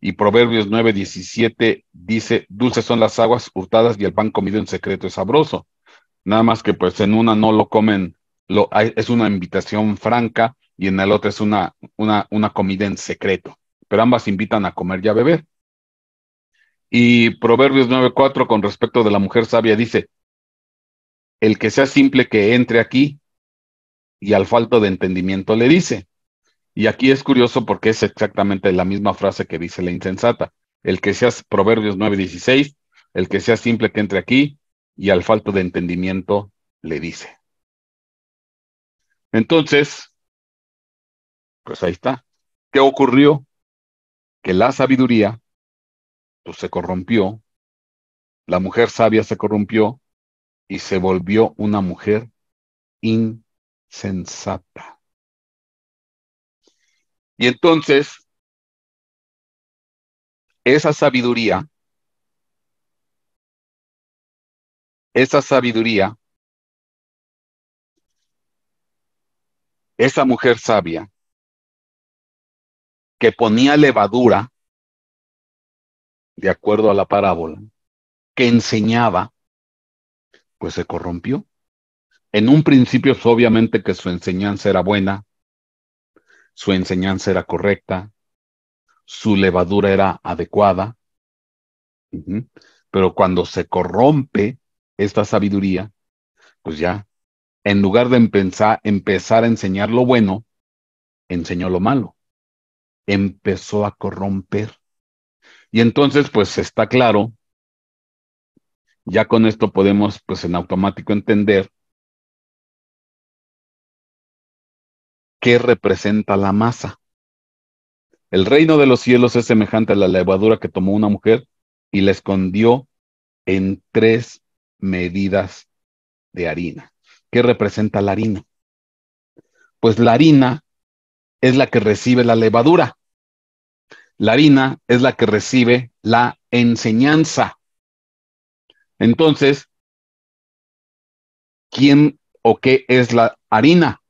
y Proverbios 9.17 dice, dulces son las aguas hurtadas y el pan comido en secreto es sabroso, nada más que pues en una no lo comen, lo, es una invitación franca y en el otro es una, una, una comida en secreto, pero ambas invitan a comer y a beber. Y Proverbios 9:4 con respecto de la mujer sabia dice, el que sea simple que entre aquí y al falto de entendimiento le dice. Y aquí es curioso porque es exactamente la misma frase que dice la insensata. El que sea, Proverbios 9:16, el que sea simple que entre aquí y al falto de entendimiento le dice. Entonces, pues ahí está. ¿Qué ocurrió? Que la sabiduría pues, se corrompió, la mujer sabia se corrompió y se volvió una mujer insensata. Y entonces, esa sabiduría, esa sabiduría, esa mujer sabia que ponía levadura de acuerdo a la parábola, que enseñaba, pues se corrompió. En un principio pues, obviamente que su enseñanza era buena, su enseñanza era correcta, su levadura era adecuada, pero cuando se corrompe esta sabiduría, pues ya, en lugar de empezar, empezar a enseñar lo bueno, enseñó lo malo, empezó a corromper y entonces, pues está claro, ya con esto podemos, pues en automático entender qué representa la masa. El reino de los cielos es semejante a la levadura que tomó una mujer y la escondió en tres medidas de harina. ¿Qué representa la harina? Pues la harina es la que recibe la levadura. La harina es la que recibe la enseñanza. Entonces, ¿quién o qué es la harina?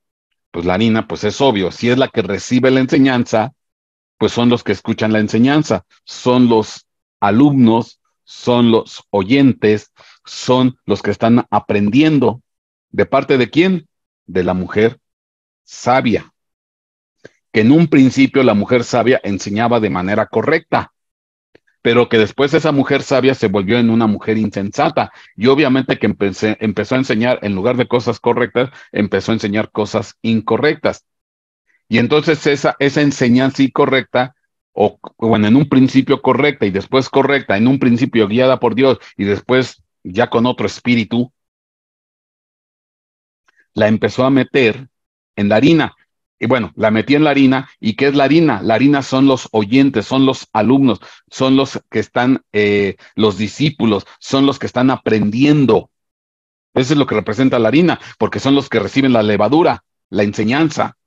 Pues la harina, pues es obvio, si es la que recibe la enseñanza, pues son los que escuchan la enseñanza, son los alumnos, son los oyentes, son los que están aprendiendo. ¿De parte de quién? De la mujer sabia que en un principio la mujer sabia enseñaba de manera correcta, pero que después esa mujer sabia se volvió en una mujer insensata y obviamente que empezó a enseñar, en lugar de cosas correctas, empezó a enseñar cosas incorrectas. Y entonces esa, esa enseñanza incorrecta o bueno, en un principio correcta y después correcta, en un principio guiada por Dios y después ya con otro espíritu, la empezó a meter en la harina y bueno, la metí en la harina. ¿Y qué es la harina? La harina son los oyentes, son los alumnos, son los que están, eh, los discípulos, son los que están aprendiendo. Eso es lo que representa la harina, porque son los que reciben la levadura, la enseñanza.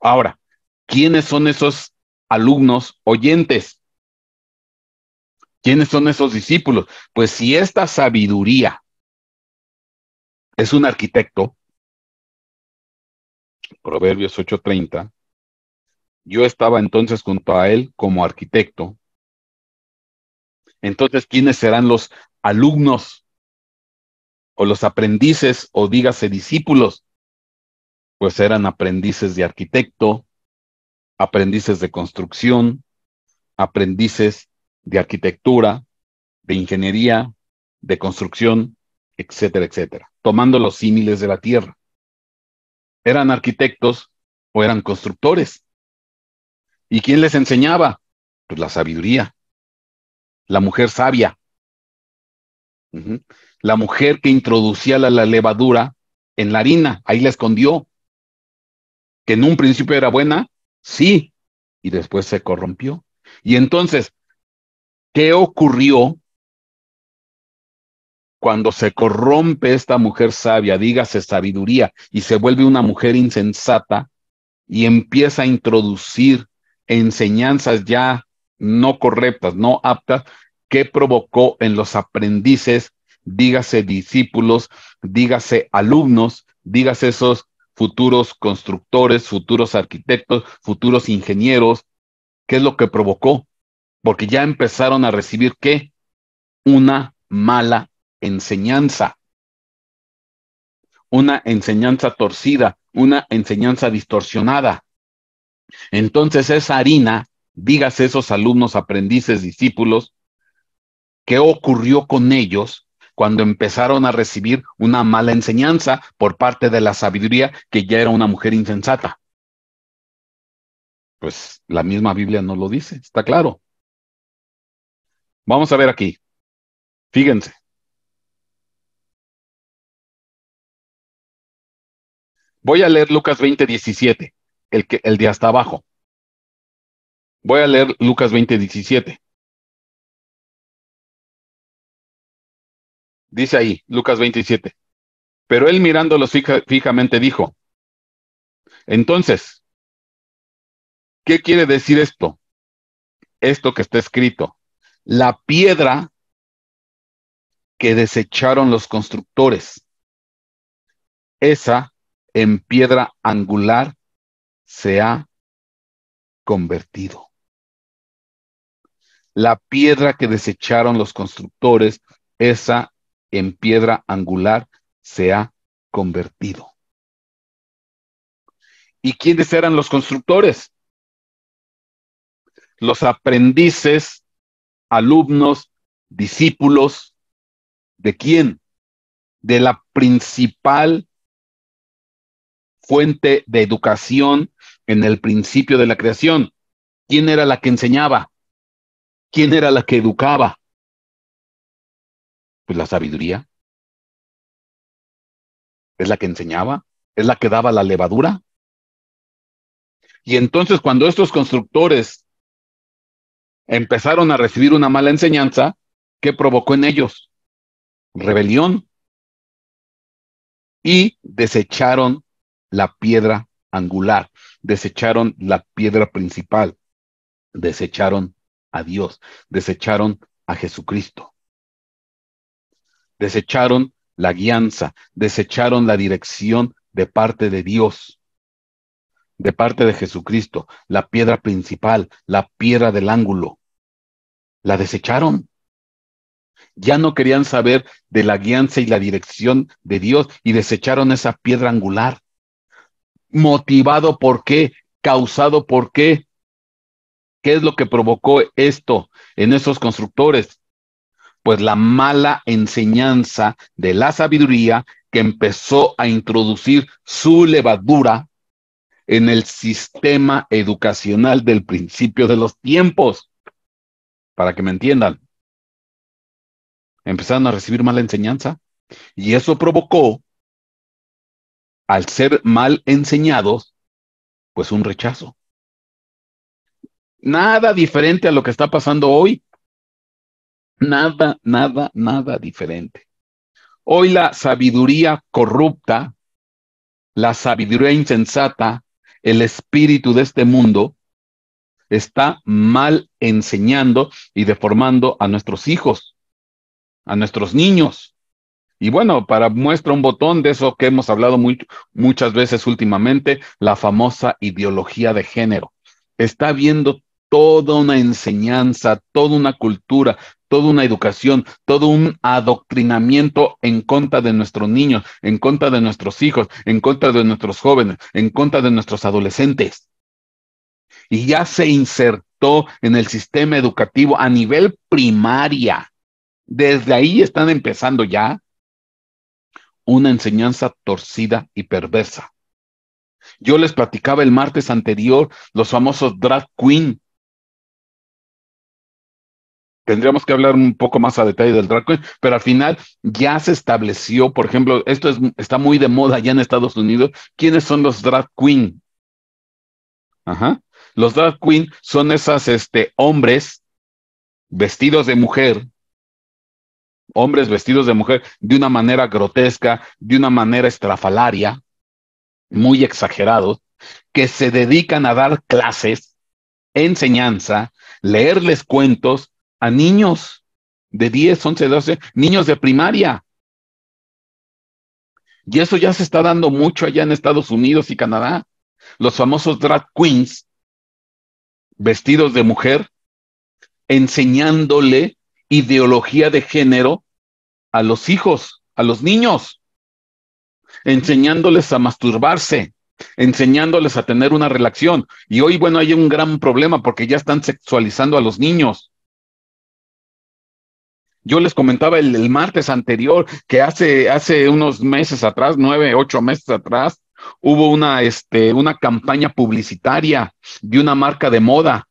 Ahora, ¿quiénes son esos alumnos oyentes? ¿Quiénes son esos discípulos? Pues si esta sabiduría es un arquitecto, Proverbios 8:30, yo estaba entonces junto a él como arquitecto. Entonces, ¿quiénes serán los alumnos o los aprendices o dígase discípulos? Pues eran aprendices de arquitecto, aprendices de construcción, aprendices de arquitectura, de ingeniería, de construcción, etcétera, etcétera, tomando los símiles de la tierra eran arquitectos o eran constructores. ¿Y quién les enseñaba? Pues la sabiduría, la mujer sabia, la mujer que introducía la, levadura en la harina, ahí la escondió, que en un principio era buena, sí, y después se corrompió. Y entonces, ¿qué ocurrió cuando se corrompe esta mujer sabia, dígase sabiduría, y se vuelve una mujer insensata y empieza a introducir enseñanzas ya no correctas, no aptas, ¿qué provocó en los aprendices, dígase discípulos, dígase alumnos, dígase esos futuros constructores, futuros arquitectos, futuros ingenieros, ¿qué es lo que provocó? Porque ya empezaron a recibir qué? Una mala enseñanza, una enseñanza torcida, una enseñanza distorsionada. Entonces esa harina, dígase esos alumnos, aprendices, discípulos, ¿qué ocurrió con ellos cuando empezaron a recibir una mala enseñanza por parte de la sabiduría que ya era una mujer insensata? Pues la misma Biblia no lo dice, está claro. Vamos a ver aquí. Fíjense. Voy a leer Lucas 20, el, que, el de hasta abajo. Voy a leer Lucas 20.17. 17. Dice ahí, Lucas 27. Pero él mirándolos fijamente dijo, entonces, ¿qué quiere decir esto? Esto que está escrito. La piedra que desecharon los constructores. Esa en piedra angular se ha convertido. La piedra que desecharon los constructores, esa en piedra angular se ha convertido. ¿Y quiénes eran los constructores? Los aprendices, alumnos, discípulos, ¿de quién? De la principal fuente de educación en el principio de la creación. ¿Quién era la que enseñaba? ¿Quién era la que educaba? Pues la sabiduría. Es la que enseñaba, es la que daba la levadura. Y entonces cuando estos constructores empezaron a recibir una mala enseñanza, ¿qué provocó en ellos? Rebelión. Y desecharon la piedra angular, desecharon la piedra principal, desecharon a Dios, desecharon a Jesucristo, desecharon la guianza, desecharon la dirección de parte de Dios, de parte de Jesucristo, la piedra principal, la piedra del ángulo, la desecharon. Ya no querían saber de la guianza y la dirección de Dios y desecharon esa piedra angular motivado por qué, causado por qué. ¿Qué es lo que provocó esto en esos constructores? Pues la mala enseñanza de la sabiduría que empezó a introducir su levadura en el sistema educacional del principio de los tiempos. Para que me entiendan. Empezaron a recibir mala enseñanza y eso provocó al ser mal enseñados, pues un rechazo. Nada diferente a lo que está pasando hoy. Nada, nada, nada diferente. Hoy la sabiduría corrupta, la sabiduría insensata, el espíritu de este mundo está mal enseñando y deformando a nuestros hijos, a nuestros niños, y bueno, para muestra un botón de eso que hemos hablado muchas veces últimamente, la famosa ideología de género. Está viendo toda una enseñanza, toda una cultura, toda una educación, todo un adoctrinamiento en contra de nuestros niños, en contra de nuestros hijos, en contra de nuestros jóvenes, en contra de nuestros adolescentes. Y ya se insertó en el sistema educativo a nivel primaria. Desde ahí están empezando ya una enseñanza torcida y perversa. Yo les platicaba el martes anterior los famosos drag queen. Tendríamos que hablar un poco más a detalle del drag queen, pero al final ya se estableció, por ejemplo, esto está muy de moda ya en Estados Unidos, ¿quiénes son los drag queen? Ajá. Los drag queen son esas este, hombres vestidos de mujer hombres vestidos de mujer de una manera grotesca, de una manera estrafalaria, muy exagerados, que se dedican a dar clases, enseñanza, leerles cuentos a niños de 10, 11, 12, niños de primaria. Y eso ya se está dando mucho allá en Estados Unidos y Canadá. Los famosos drag queens vestidos de mujer enseñándole ideología de género a los hijos, a los niños, enseñándoles a masturbarse, enseñándoles a tener una relación. Y hoy, bueno, hay un gran problema porque ya están sexualizando a los niños. Yo les comentaba el, martes anterior que hace, hace unos meses atrás, nueve, ocho meses atrás, hubo una, este, una campaña publicitaria de una marca de moda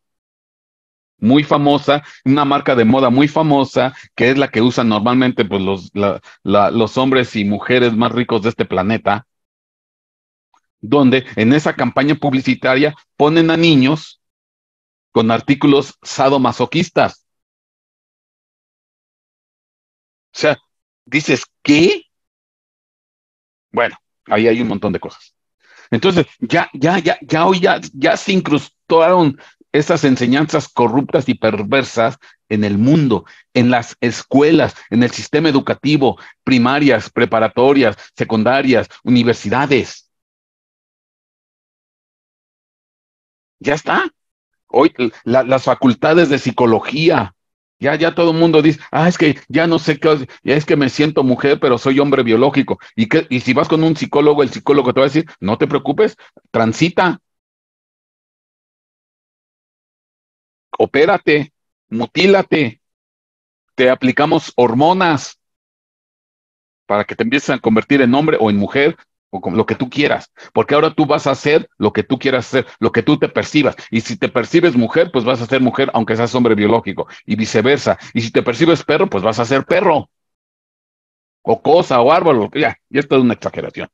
muy famosa, una marca de moda muy famosa, que es la que usan normalmente pues, los, hombres y mujeres más ricos de este planeta, donde en esa campaña publicitaria ponen a niños con artículos sadomasoquistas. O sea, dices, ¿qué? Bueno, ahí hay un montón de cosas. Entonces, ya, ya, ya, ya hoy ya, ya se incrustaron esas enseñanzas corruptas y perversas en el mundo, en las escuelas, en el sistema educativo, primarias, preparatorias, secundarias, universidades. Ya está. Hoy las facultades de psicología. Ya, ya todo el mundo dice, ah, es que ya no sé qué, ya es que me siento mujer, pero soy hombre biológico. ¿Y, y si vas con un psicólogo, el psicólogo te va a decir, no te preocupes, transita, opérate, mutílate, te aplicamos hormonas para que te empieces a convertir en hombre o en mujer o como lo que tú quieras, porque ahora tú vas a hacer lo que tú quieras hacer, lo que tú te percibas. Y si te percibes mujer, pues vas a ser mujer, aunque seas hombre biológico, y viceversa. Y si te percibes perro, pues vas a ser perro, o cosa, o árbol, ya, y esto es una exageración.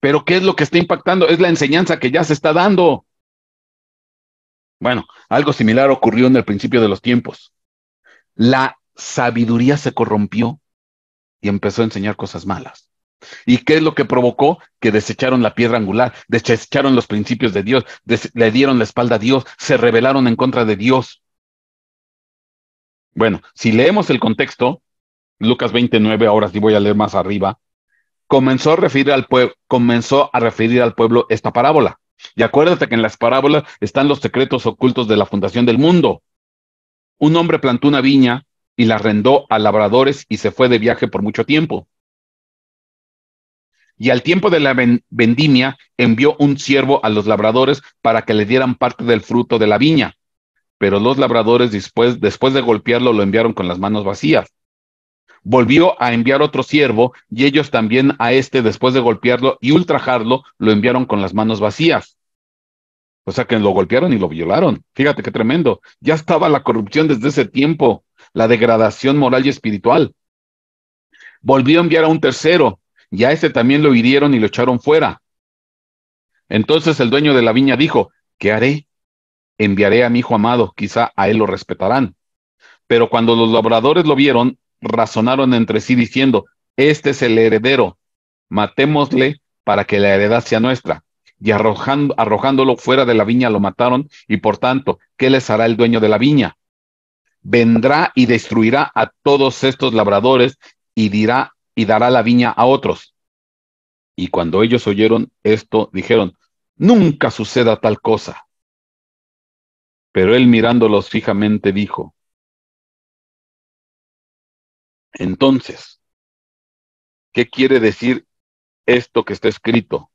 Pero ¿qué es lo que está impactando? Es la enseñanza que ya se está dando. Bueno, algo similar ocurrió en el principio de los tiempos. La sabiduría se corrompió y empezó a enseñar cosas malas. ¿Y qué es lo que provocó? Que desecharon la piedra angular, desecharon los principios de Dios, le dieron la espalda a Dios, se rebelaron en contra de Dios. Bueno, si leemos el contexto, Lucas 29, ahora sí voy a leer más arriba, comenzó a referir al, pueblo, comenzó a referir al pueblo esta parábola. Y acuérdate que en las parábolas están los secretos ocultos de la fundación del mundo. Un hombre plantó una viña y la arrendó a labradores y se fue de viaje por mucho tiempo. Y al tiempo de la vendimia envió un siervo a los labradores para que le dieran parte del fruto de la viña. Pero los labradores después, después de golpearlo lo enviaron con las manos vacías volvió a enviar otro siervo y ellos también a este, después de golpearlo y ultrajarlo, lo enviaron con las manos vacías. O sea que lo golpearon y lo violaron. Fíjate qué tremendo. Ya estaba la corrupción desde ese tiempo, la degradación moral y espiritual. Volvió a enviar a un tercero y a este también lo hirieron y lo echaron fuera. Entonces el dueño de la viña dijo, ¿qué haré? Enviaré a mi hijo amado, quizá a él lo respetarán. Pero cuando los labradores lo vieron, razonaron entre sí diciendo, este es el heredero, matémosle para que la heredad sea nuestra. Y arrojándolo fuera de la viña lo mataron, y por tanto, ¿qué les hará el dueño de la viña? Vendrá y destruirá a todos estos labradores y dirá y dará la viña a otros. Y cuando ellos oyeron esto, dijeron, nunca suceda tal cosa. Pero él mirándolos fijamente dijo, entonces, ¿qué quiere decir esto que está escrito?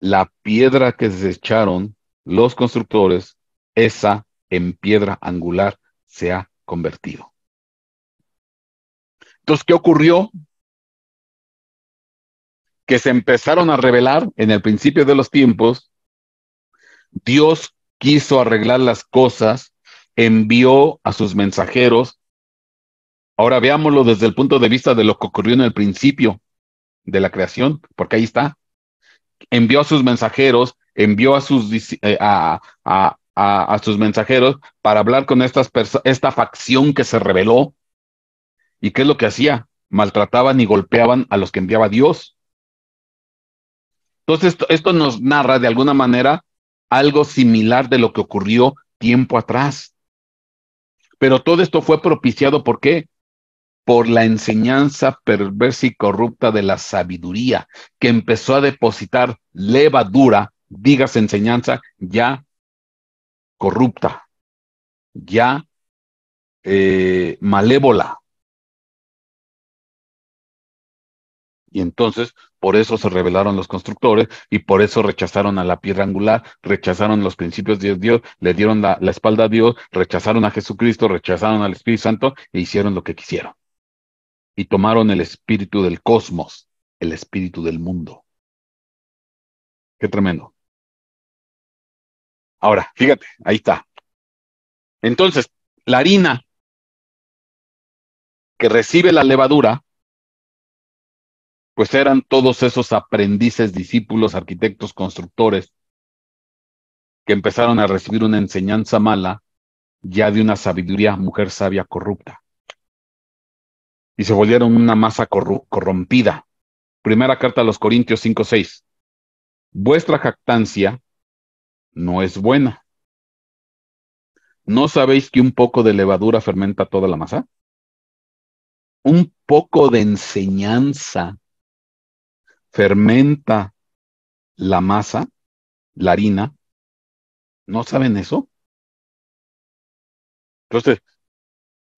La piedra que desecharon los constructores, esa en piedra angular se ha convertido. Entonces, ¿qué ocurrió? Que se empezaron a revelar en el principio de los tiempos. Dios quiso arreglar las cosas, envió a sus mensajeros Ahora veámoslo desde el punto de vista de lo que ocurrió en el principio de la creación, porque ahí está. Envió a sus mensajeros, envió a sus, eh, a, sus mensajeros para hablar con estas esta facción que se rebeló. ¿Y qué es lo que hacía? Maltrataban y golpeaban a los que enviaba Dios. Entonces, esto, esto, nos narra de alguna manera algo similar de lo que ocurrió tiempo atrás. Pero todo esto fue propiciado, ¿por qué? por la enseñanza perversa y corrupta de la sabiduría, que empezó a depositar levadura, digas enseñanza, ya corrupta, ya eh, malévola. Y entonces, por eso se rebelaron los constructores y por eso rechazaron a la piedra angular, rechazaron los principios de Dios, le dieron la espalda a Dios, rechazaron a Jesucristo, rechazaron al Espíritu Santo e hicieron lo que quisieron y tomaron el espíritu del cosmos, el espíritu del mundo. Qué tremendo. Ahora, fíjate, ahí está. Entonces, la harina que recibe la levadura, pues eran todos esos aprendices, discípulos, arquitectos, constructores, que empezaron a recibir una enseñanza mala ya de una sabiduría mujer sabia corrupta y se volvieron una masa corrompida. Primera carta a los Corintios 5:6. Vuestra jactancia no es buena. ¿No sabéis que un poco de levadura fermenta toda la masa? Un poco de enseñanza fermenta la masa, la harina. ¿No saben eso? Entonces,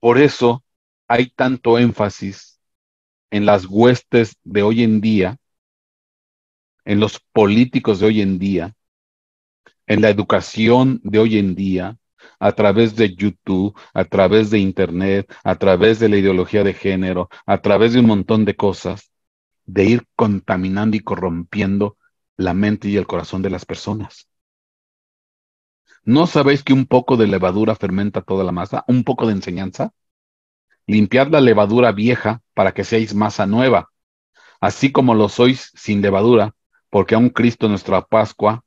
por eso hay tanto énfasis en las huestes de hoy en día, en los políticos de hoy en día, en la educación de hoy en día, a través de YouTube, a través de Internet, a través de la ideología de género, a través de un montón de cosas, de ir contaminando y corrompiendo la mente y el corazón de las personas. ¿No sabéis que un poco de levadura fermenta toda la masa? ¿Un poco de enseñanza? Limpiad la levadura vieja para que seáis masa nueva, así como lo sois sin levadura, porque un Cristo nuestra Pascua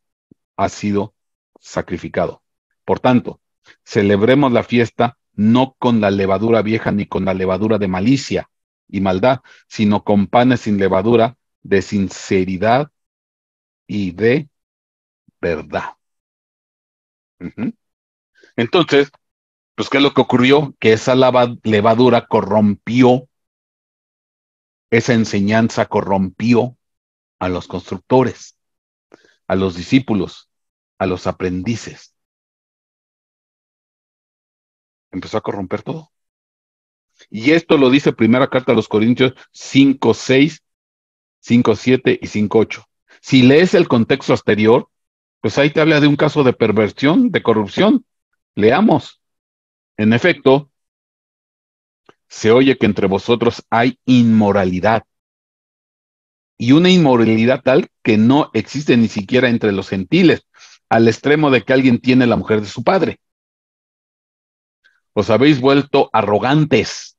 ha sido sacrificado. Por tanto, celebremos la fiesta no con la levadura vieja ni con la levadura de malicia y maldad, sino con panes sin levadura de sinceridad y de verdad. Entonces, pues, ¿qué es lo que ocurrió? Que esa levadura corrompió, esa enseñanza corrompió a los constructores, a los discípulos, a los aprendices. Empezó a corromper todo. Y esto lo dice primera carta a los Corintios 5, 6, 5, 7 y 5, 8. Si lees el contexto exterior, pues ahí te habla de un caso de perversión, de corrupción. Leamos. En efecto, se oye que entre vosotros hay inmoralidad. Y una inmoralidad tal que no existe ni siquiera entre los gentiles, al extremo de que alguien tiene la mujer de su padre. Os habéis vuelto arrogantes.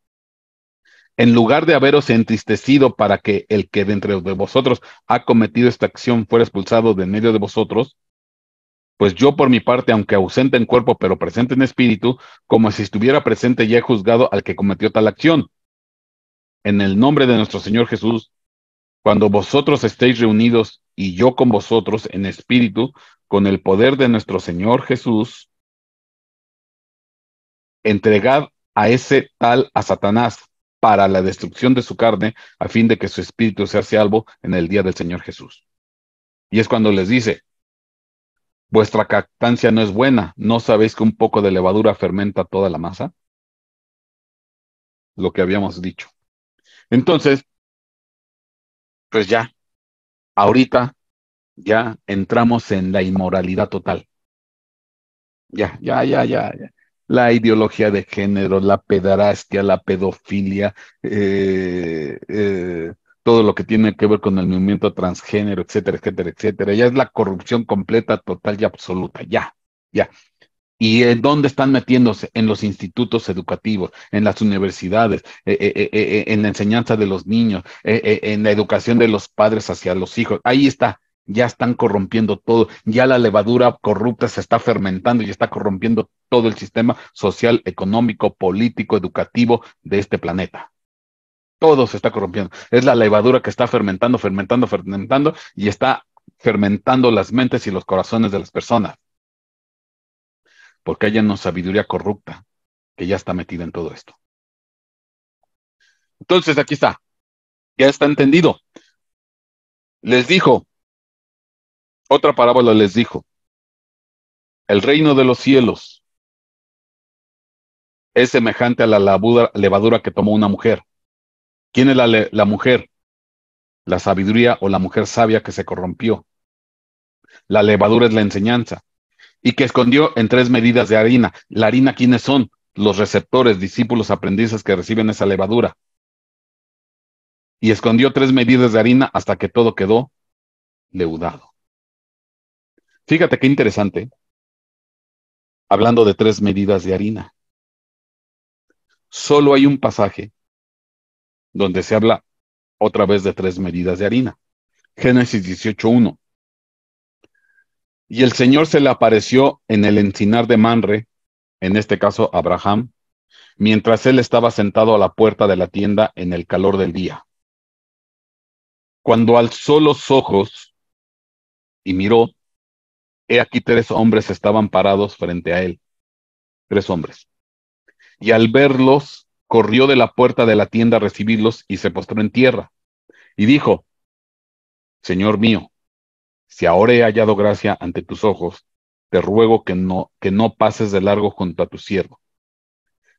En lugar de haberos entristecido para que el que de entre vosotros ha cometido esta acción fuera expulsado de medio de vosotros, pues yo por mi parte, aunque ausente en cuerpo, pero presente en espíritu, como si estuviera presente ya he juzgado al que cometió tal acción. En el nombre de nuestro Señor Jesús, cuando vosotros estéis reunidos y yo con vosotros en espíritu, con el poder de nuestro Señor Jesús, entregad a ese tal a Satanás para la destrucción de su carne, a fin de que su espíritu sea salvo en el día del Señor Jesús. Y es cuando les dice, Vuestra captancia no es buena. ¿No sabéis que un poco de levadura fermenta toda la masa? Lo que habíamos dicho. Entonces, pues ya, ahorita ya entramos en la inmoralidad total. Ya, ya, ya, ya, La ideología de género, la pedarastia, la pedofilia, eh, eh todo lo que tiene que ver con el movimiento transgénero, etcétera, etcétera, etcétera. Ya es la corrupción completa, total y absoluta, ya, ya. ¿Y en dónde están metiéndose? En los institutos educativos, en las universidades, eh, eh, eh, en la enseñanza de los niños, en la educación de los padres hacia los hijos. Ahí está, ya están corrompiendo todo, ya la levadura corrupta se está fermentando y está corrompiendo todo el sistema social, económico, político, educativo de este planeta todo se está corrompiendo. Es la levadura que está fermentando, fermentando, fermentando y está fermentando las mentes y los corazones de las personas. Porque hay una sabiduría corrupta que ya está metida en todo esto. Entonces aquí está. Ya está entendido. Les dijo, otra parábola les dijo, el reino de los cielos es semejante a la levadura que tomó una mujer ¿Quién es la, mujer? La sabiduría o la mujer sabia que se corrompió. La levadura es la enseñanza. Y que escondió en tres medidas de harina. ¿La harina quiénes son? Los receptores, discípulos, aprendices que reciben esa levadura. Y escondió tres medidas de harina hasta que todo quedó leudado. Fíjate qué interesante. Hablando de tres medidas de harina. Solo hay un pasaje donde se habla otra vez de tres medidas de harina. Génesis 18.1. Y el Señor se le apareció en el encinar de Manre, en este caso Abraham, mientras él estaba sentado a la puerta de la tienda en el calor del día. Cuando alzó los ojos y miró, he aquí tres hombres estaban parados frente a él, tres hombres. Y al verlos, corrió de la puerta de la tienda a recibirlos y se postró en tierra. Y dijo, Señor mío, si ahora he hallado gracia ante tus ojos, te ruego que no, que no pases de largo junto a tu siervo.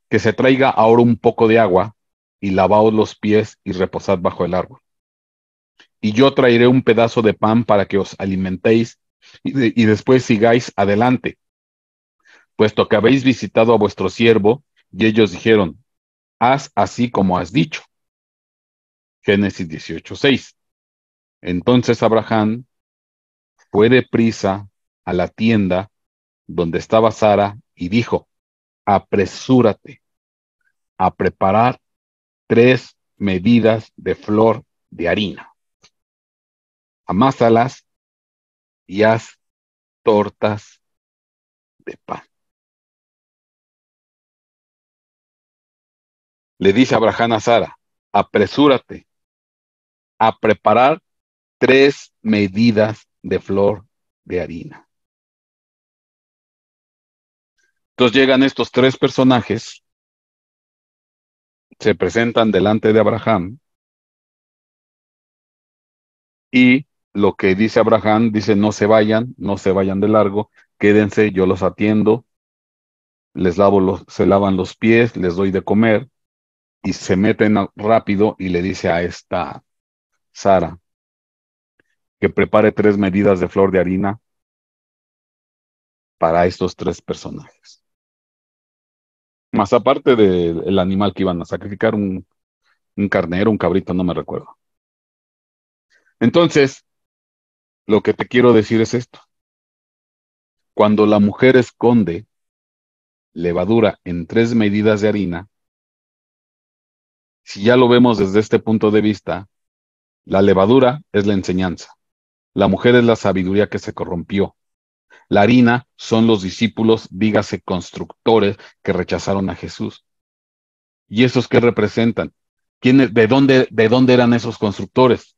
Que se traiga ahora un poco de agua y lavaos los pies y reposad bajo el árbol. Y yo traeré un pedazo de pan para que os alimentéis y, y después sigáis adelante. Puesto que habéis visitado a vuestro siervo, y ellos dijeron, haz así como has dicho. Génesis 18:6. Entonces Abraham fue prisa a la tienda donde estaba Sara y dijo, apresúrate a preparar tres medidas de flor de harina. Amásalas y haz tortas de pan. le dice Abraham a Sara, apresúrate a preparar tres medidas de flor de harina. Entonces llegan estos tres personajes, se presentan delante de Abraham y lo que dice Abraham, dice, no se vayan, no se vayan de largo, quédense, yo los atiendo, les lavo se lavan los pies, les doy de comer, y se meten rápido y le dice a esta Sara que prepare tres medidas de flor de harina para estos tres personajes. Más aparte del animal que iban a sacrificar, un, un carnero, un cabrito, no me recuerdo. Entonces, lo que te quiero decir es esto. Cuando la mujer esconde levadura en tres medidas de harina, si ya lo vemos desde este punto de vista, la levadura es la enseñanza, la mujer es la sabiduría que se corrompió, la harina son los discípulos, dígase constructores, que rechazaron a Jesús. ¿Y esos qué representan? ¿Quién, de, dónde, ¿De dónde eran esos constructores?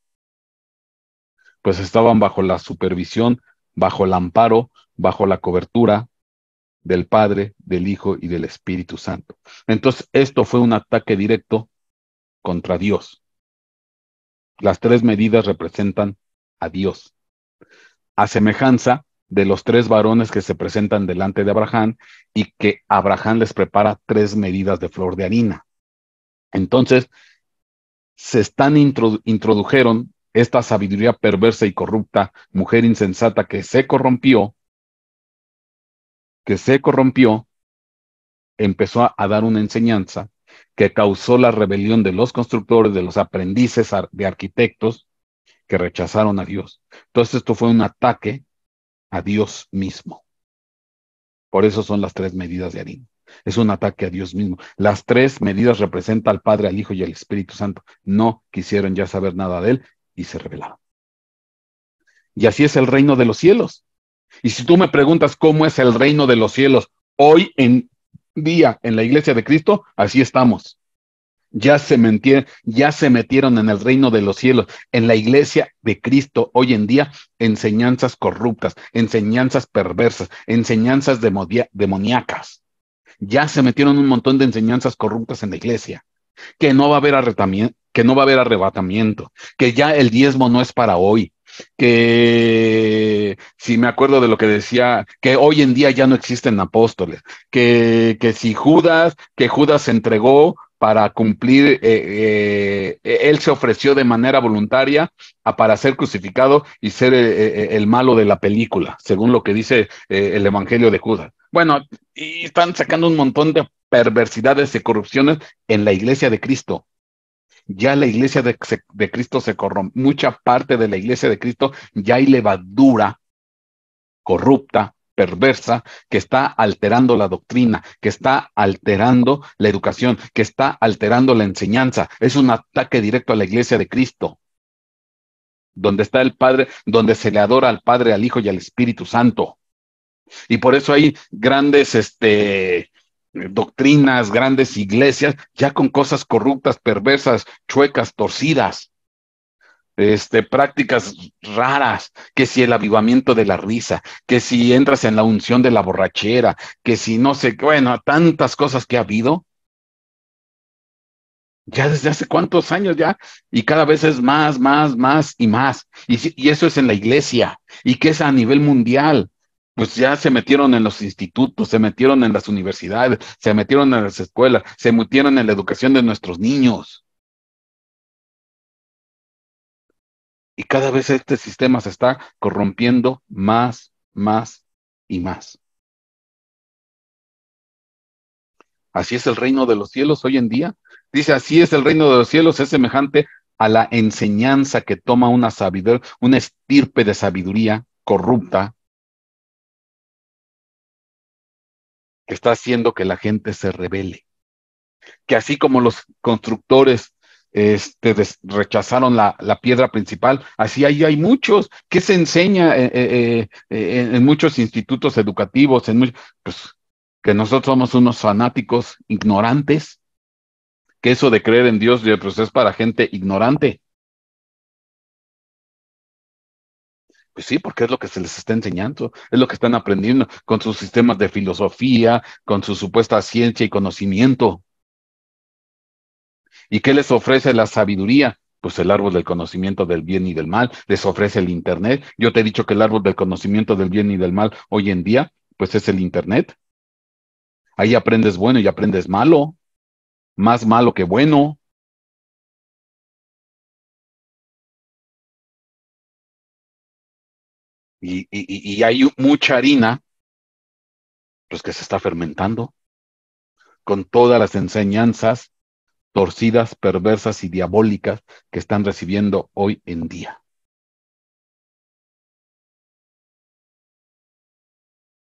Pues estaban bajo la supervisión, bajo el amparo, bajo la cobertura del Padre, del Hijo y del Espíritu Santo. Entonces, esto fue un ataque directo contra Dios. Las tres medidas representan a Dios. A semejanza de los tres varones que se presentan delante de Abraham y que Abraham les prepara tres medidas de flor de harina. Entonces, se están introdujeron esta sabiduría perversa y corrupta, mujer insensata que se corrompió, que se corrompió, empezó a dar una enseñanza que causó la rebelión de los constructores, de los aprendices de arquitectos que rechazaron a Dios. Entonces esto fue un ataque a Dios mismo. Por eso son las tres medidas de harina. Es un ataque a Dios mismo. Las tres medidas representan al Padre, al Hijo y al Espíritu Santo. No quisieron ya saber nada de Él y se rebelaron. Y así es el reino de los cielos. Y si tú me preguntas cómo es el reino de los cielos hoy en día en la iglesia de Cristo, así estamos. Ya se, metieron, ya se metieron en el reino de los cielos, en la iglesia de Cristo hoy en día, enseñanzas corruptas, enseñanzas perversas, enseñanzas demoníacas. Ya se metieron un montón de enseñanzas corruptas en la iglesia, que no va a haber arrebatamiento, que no va a haber arrebatamiento, que ya el diezmo no es para hoy, que si me acuerdo de lo que decía, que hoy en día ya no existen apóstoles, que, si Judas, que Judas se entregó para cumplir, eh, eh, eh, él se ofreció de manera voluntaria a, ah, para ser crucificado y ser el, malo de la película, según lo que dice el Evangelio de Judas. Bueno, y están sacando un montón de perversidades y corrupciones en la iglesia de Cristo. Ya la iglesia de, de Cristo se corrompe, mucha parte de la iglesia de Cristo ya hay levadura corrupta, perversa, que está alterando la doctrina, que está alterando la educación, que está alterando la enseñanza. Es un ataque directo a la iglesia de Cristo, donde está el Padre, donde se le adora al Padre, al Hijo y al Espíritu Santo. Y por eso hay grandes este, doctrinas, grandes iglesias, ya con cosas corruptas, perversas, chuecas, torcidas este, prácticas raras, que si el avivamiento de la risa, que si entras en la unción de la borrachera, que si no sé, bueno, tantas cosas que ha habido. Ya desde hace cuántos años ya, y cada vez es más, más, más y más. Y, y eso es en la iglesia, y que es a nivel mundial. Pues ya se metieron en los institutos, se metieron en las universidades, se metieron en las escuelas, se metieron en la educación de nuestros niños. Y cada vez este sistema se está corrompiendo más, más y más. Así es el reino de los cielos hoy en día. Dice, así es el reino de los cielos, es semejante a la enseñanza que toma una sabiduría, una estirpe de sabiduría corrupta, que está haciendo que la gente se revele. Que así como los constructores este, rechazaron la, piedra principal. Así ahí hay muchos. ¿Qué se enseña eh, eh, eh, en muchos institutos educativos? En pues, que nosotros somos unos fanáticos ignorantes, que eso de creer en Dios pues, es para gente ignorante. Pues sí, porque es lo que se les está enseñando, es lo que están aprendiendo con sus sistemas de filosofía, con su supuesta ciencia y conocimiento. ¿Y qué les ofrece la sabiduría? Pues el árbol del conocimiento del bien y del mal, les ofrece el Internet. Yo te he dicho que el árbol del conocimiento del bien y del mal hoy en día, pues es el Internet. Ahí aprendes bueno y aprendes malo, más malo que bueno. Y, hay mucha harina, pues que se está fermentando con todas las enseñanzas torcidas, perversas y diabólicas que están recibiendo hoy en día.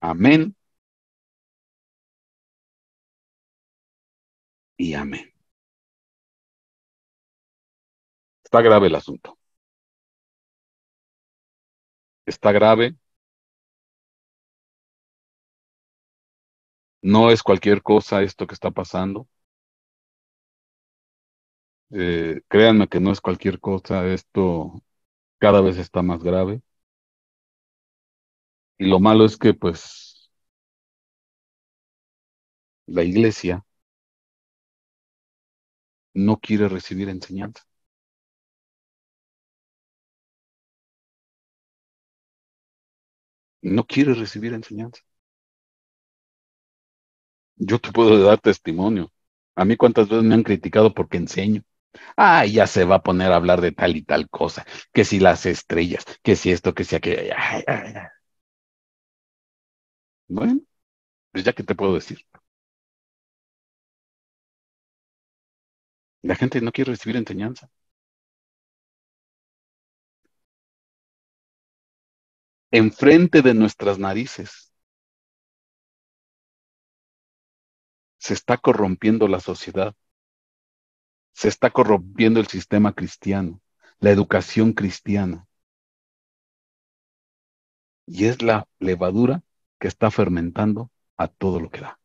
Amén. Y amén. Está grave el asunto. Está grave. No es cualquier cosa esto que está pasando. Eh, créanme que no es cualquier cosa, esto cada vez está más grave. Y lo malo es que pues la iglesia no quiere recibir enseñanza. No quiere recibir enseñanza. Yo te puedo dar testimonio. A mí cuántas veces me han criticado porque enseño. Ah, ya se va a poner a hablar de tal y tal cosa, que si las estrellas, que si esto, que si aquello. Bueno, pues ya que te puedo decir. La gente no quiere recibir enseñanza. Enfrente de nuestras narices se está corrompiendo la sociedad. Se está corrompiendo el sistema cristiano, la educación cristiana. Y es la levadura que está fermentando a todo lo que da.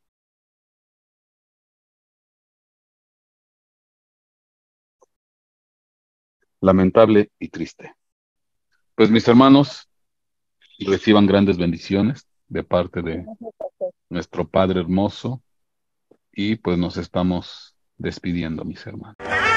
Lamentable y triste. Pues mis hermanos, reciban grandes bendiciones de parte de nuestro Padre hermoso y pues nos estamos despidiendo, mis hermanos.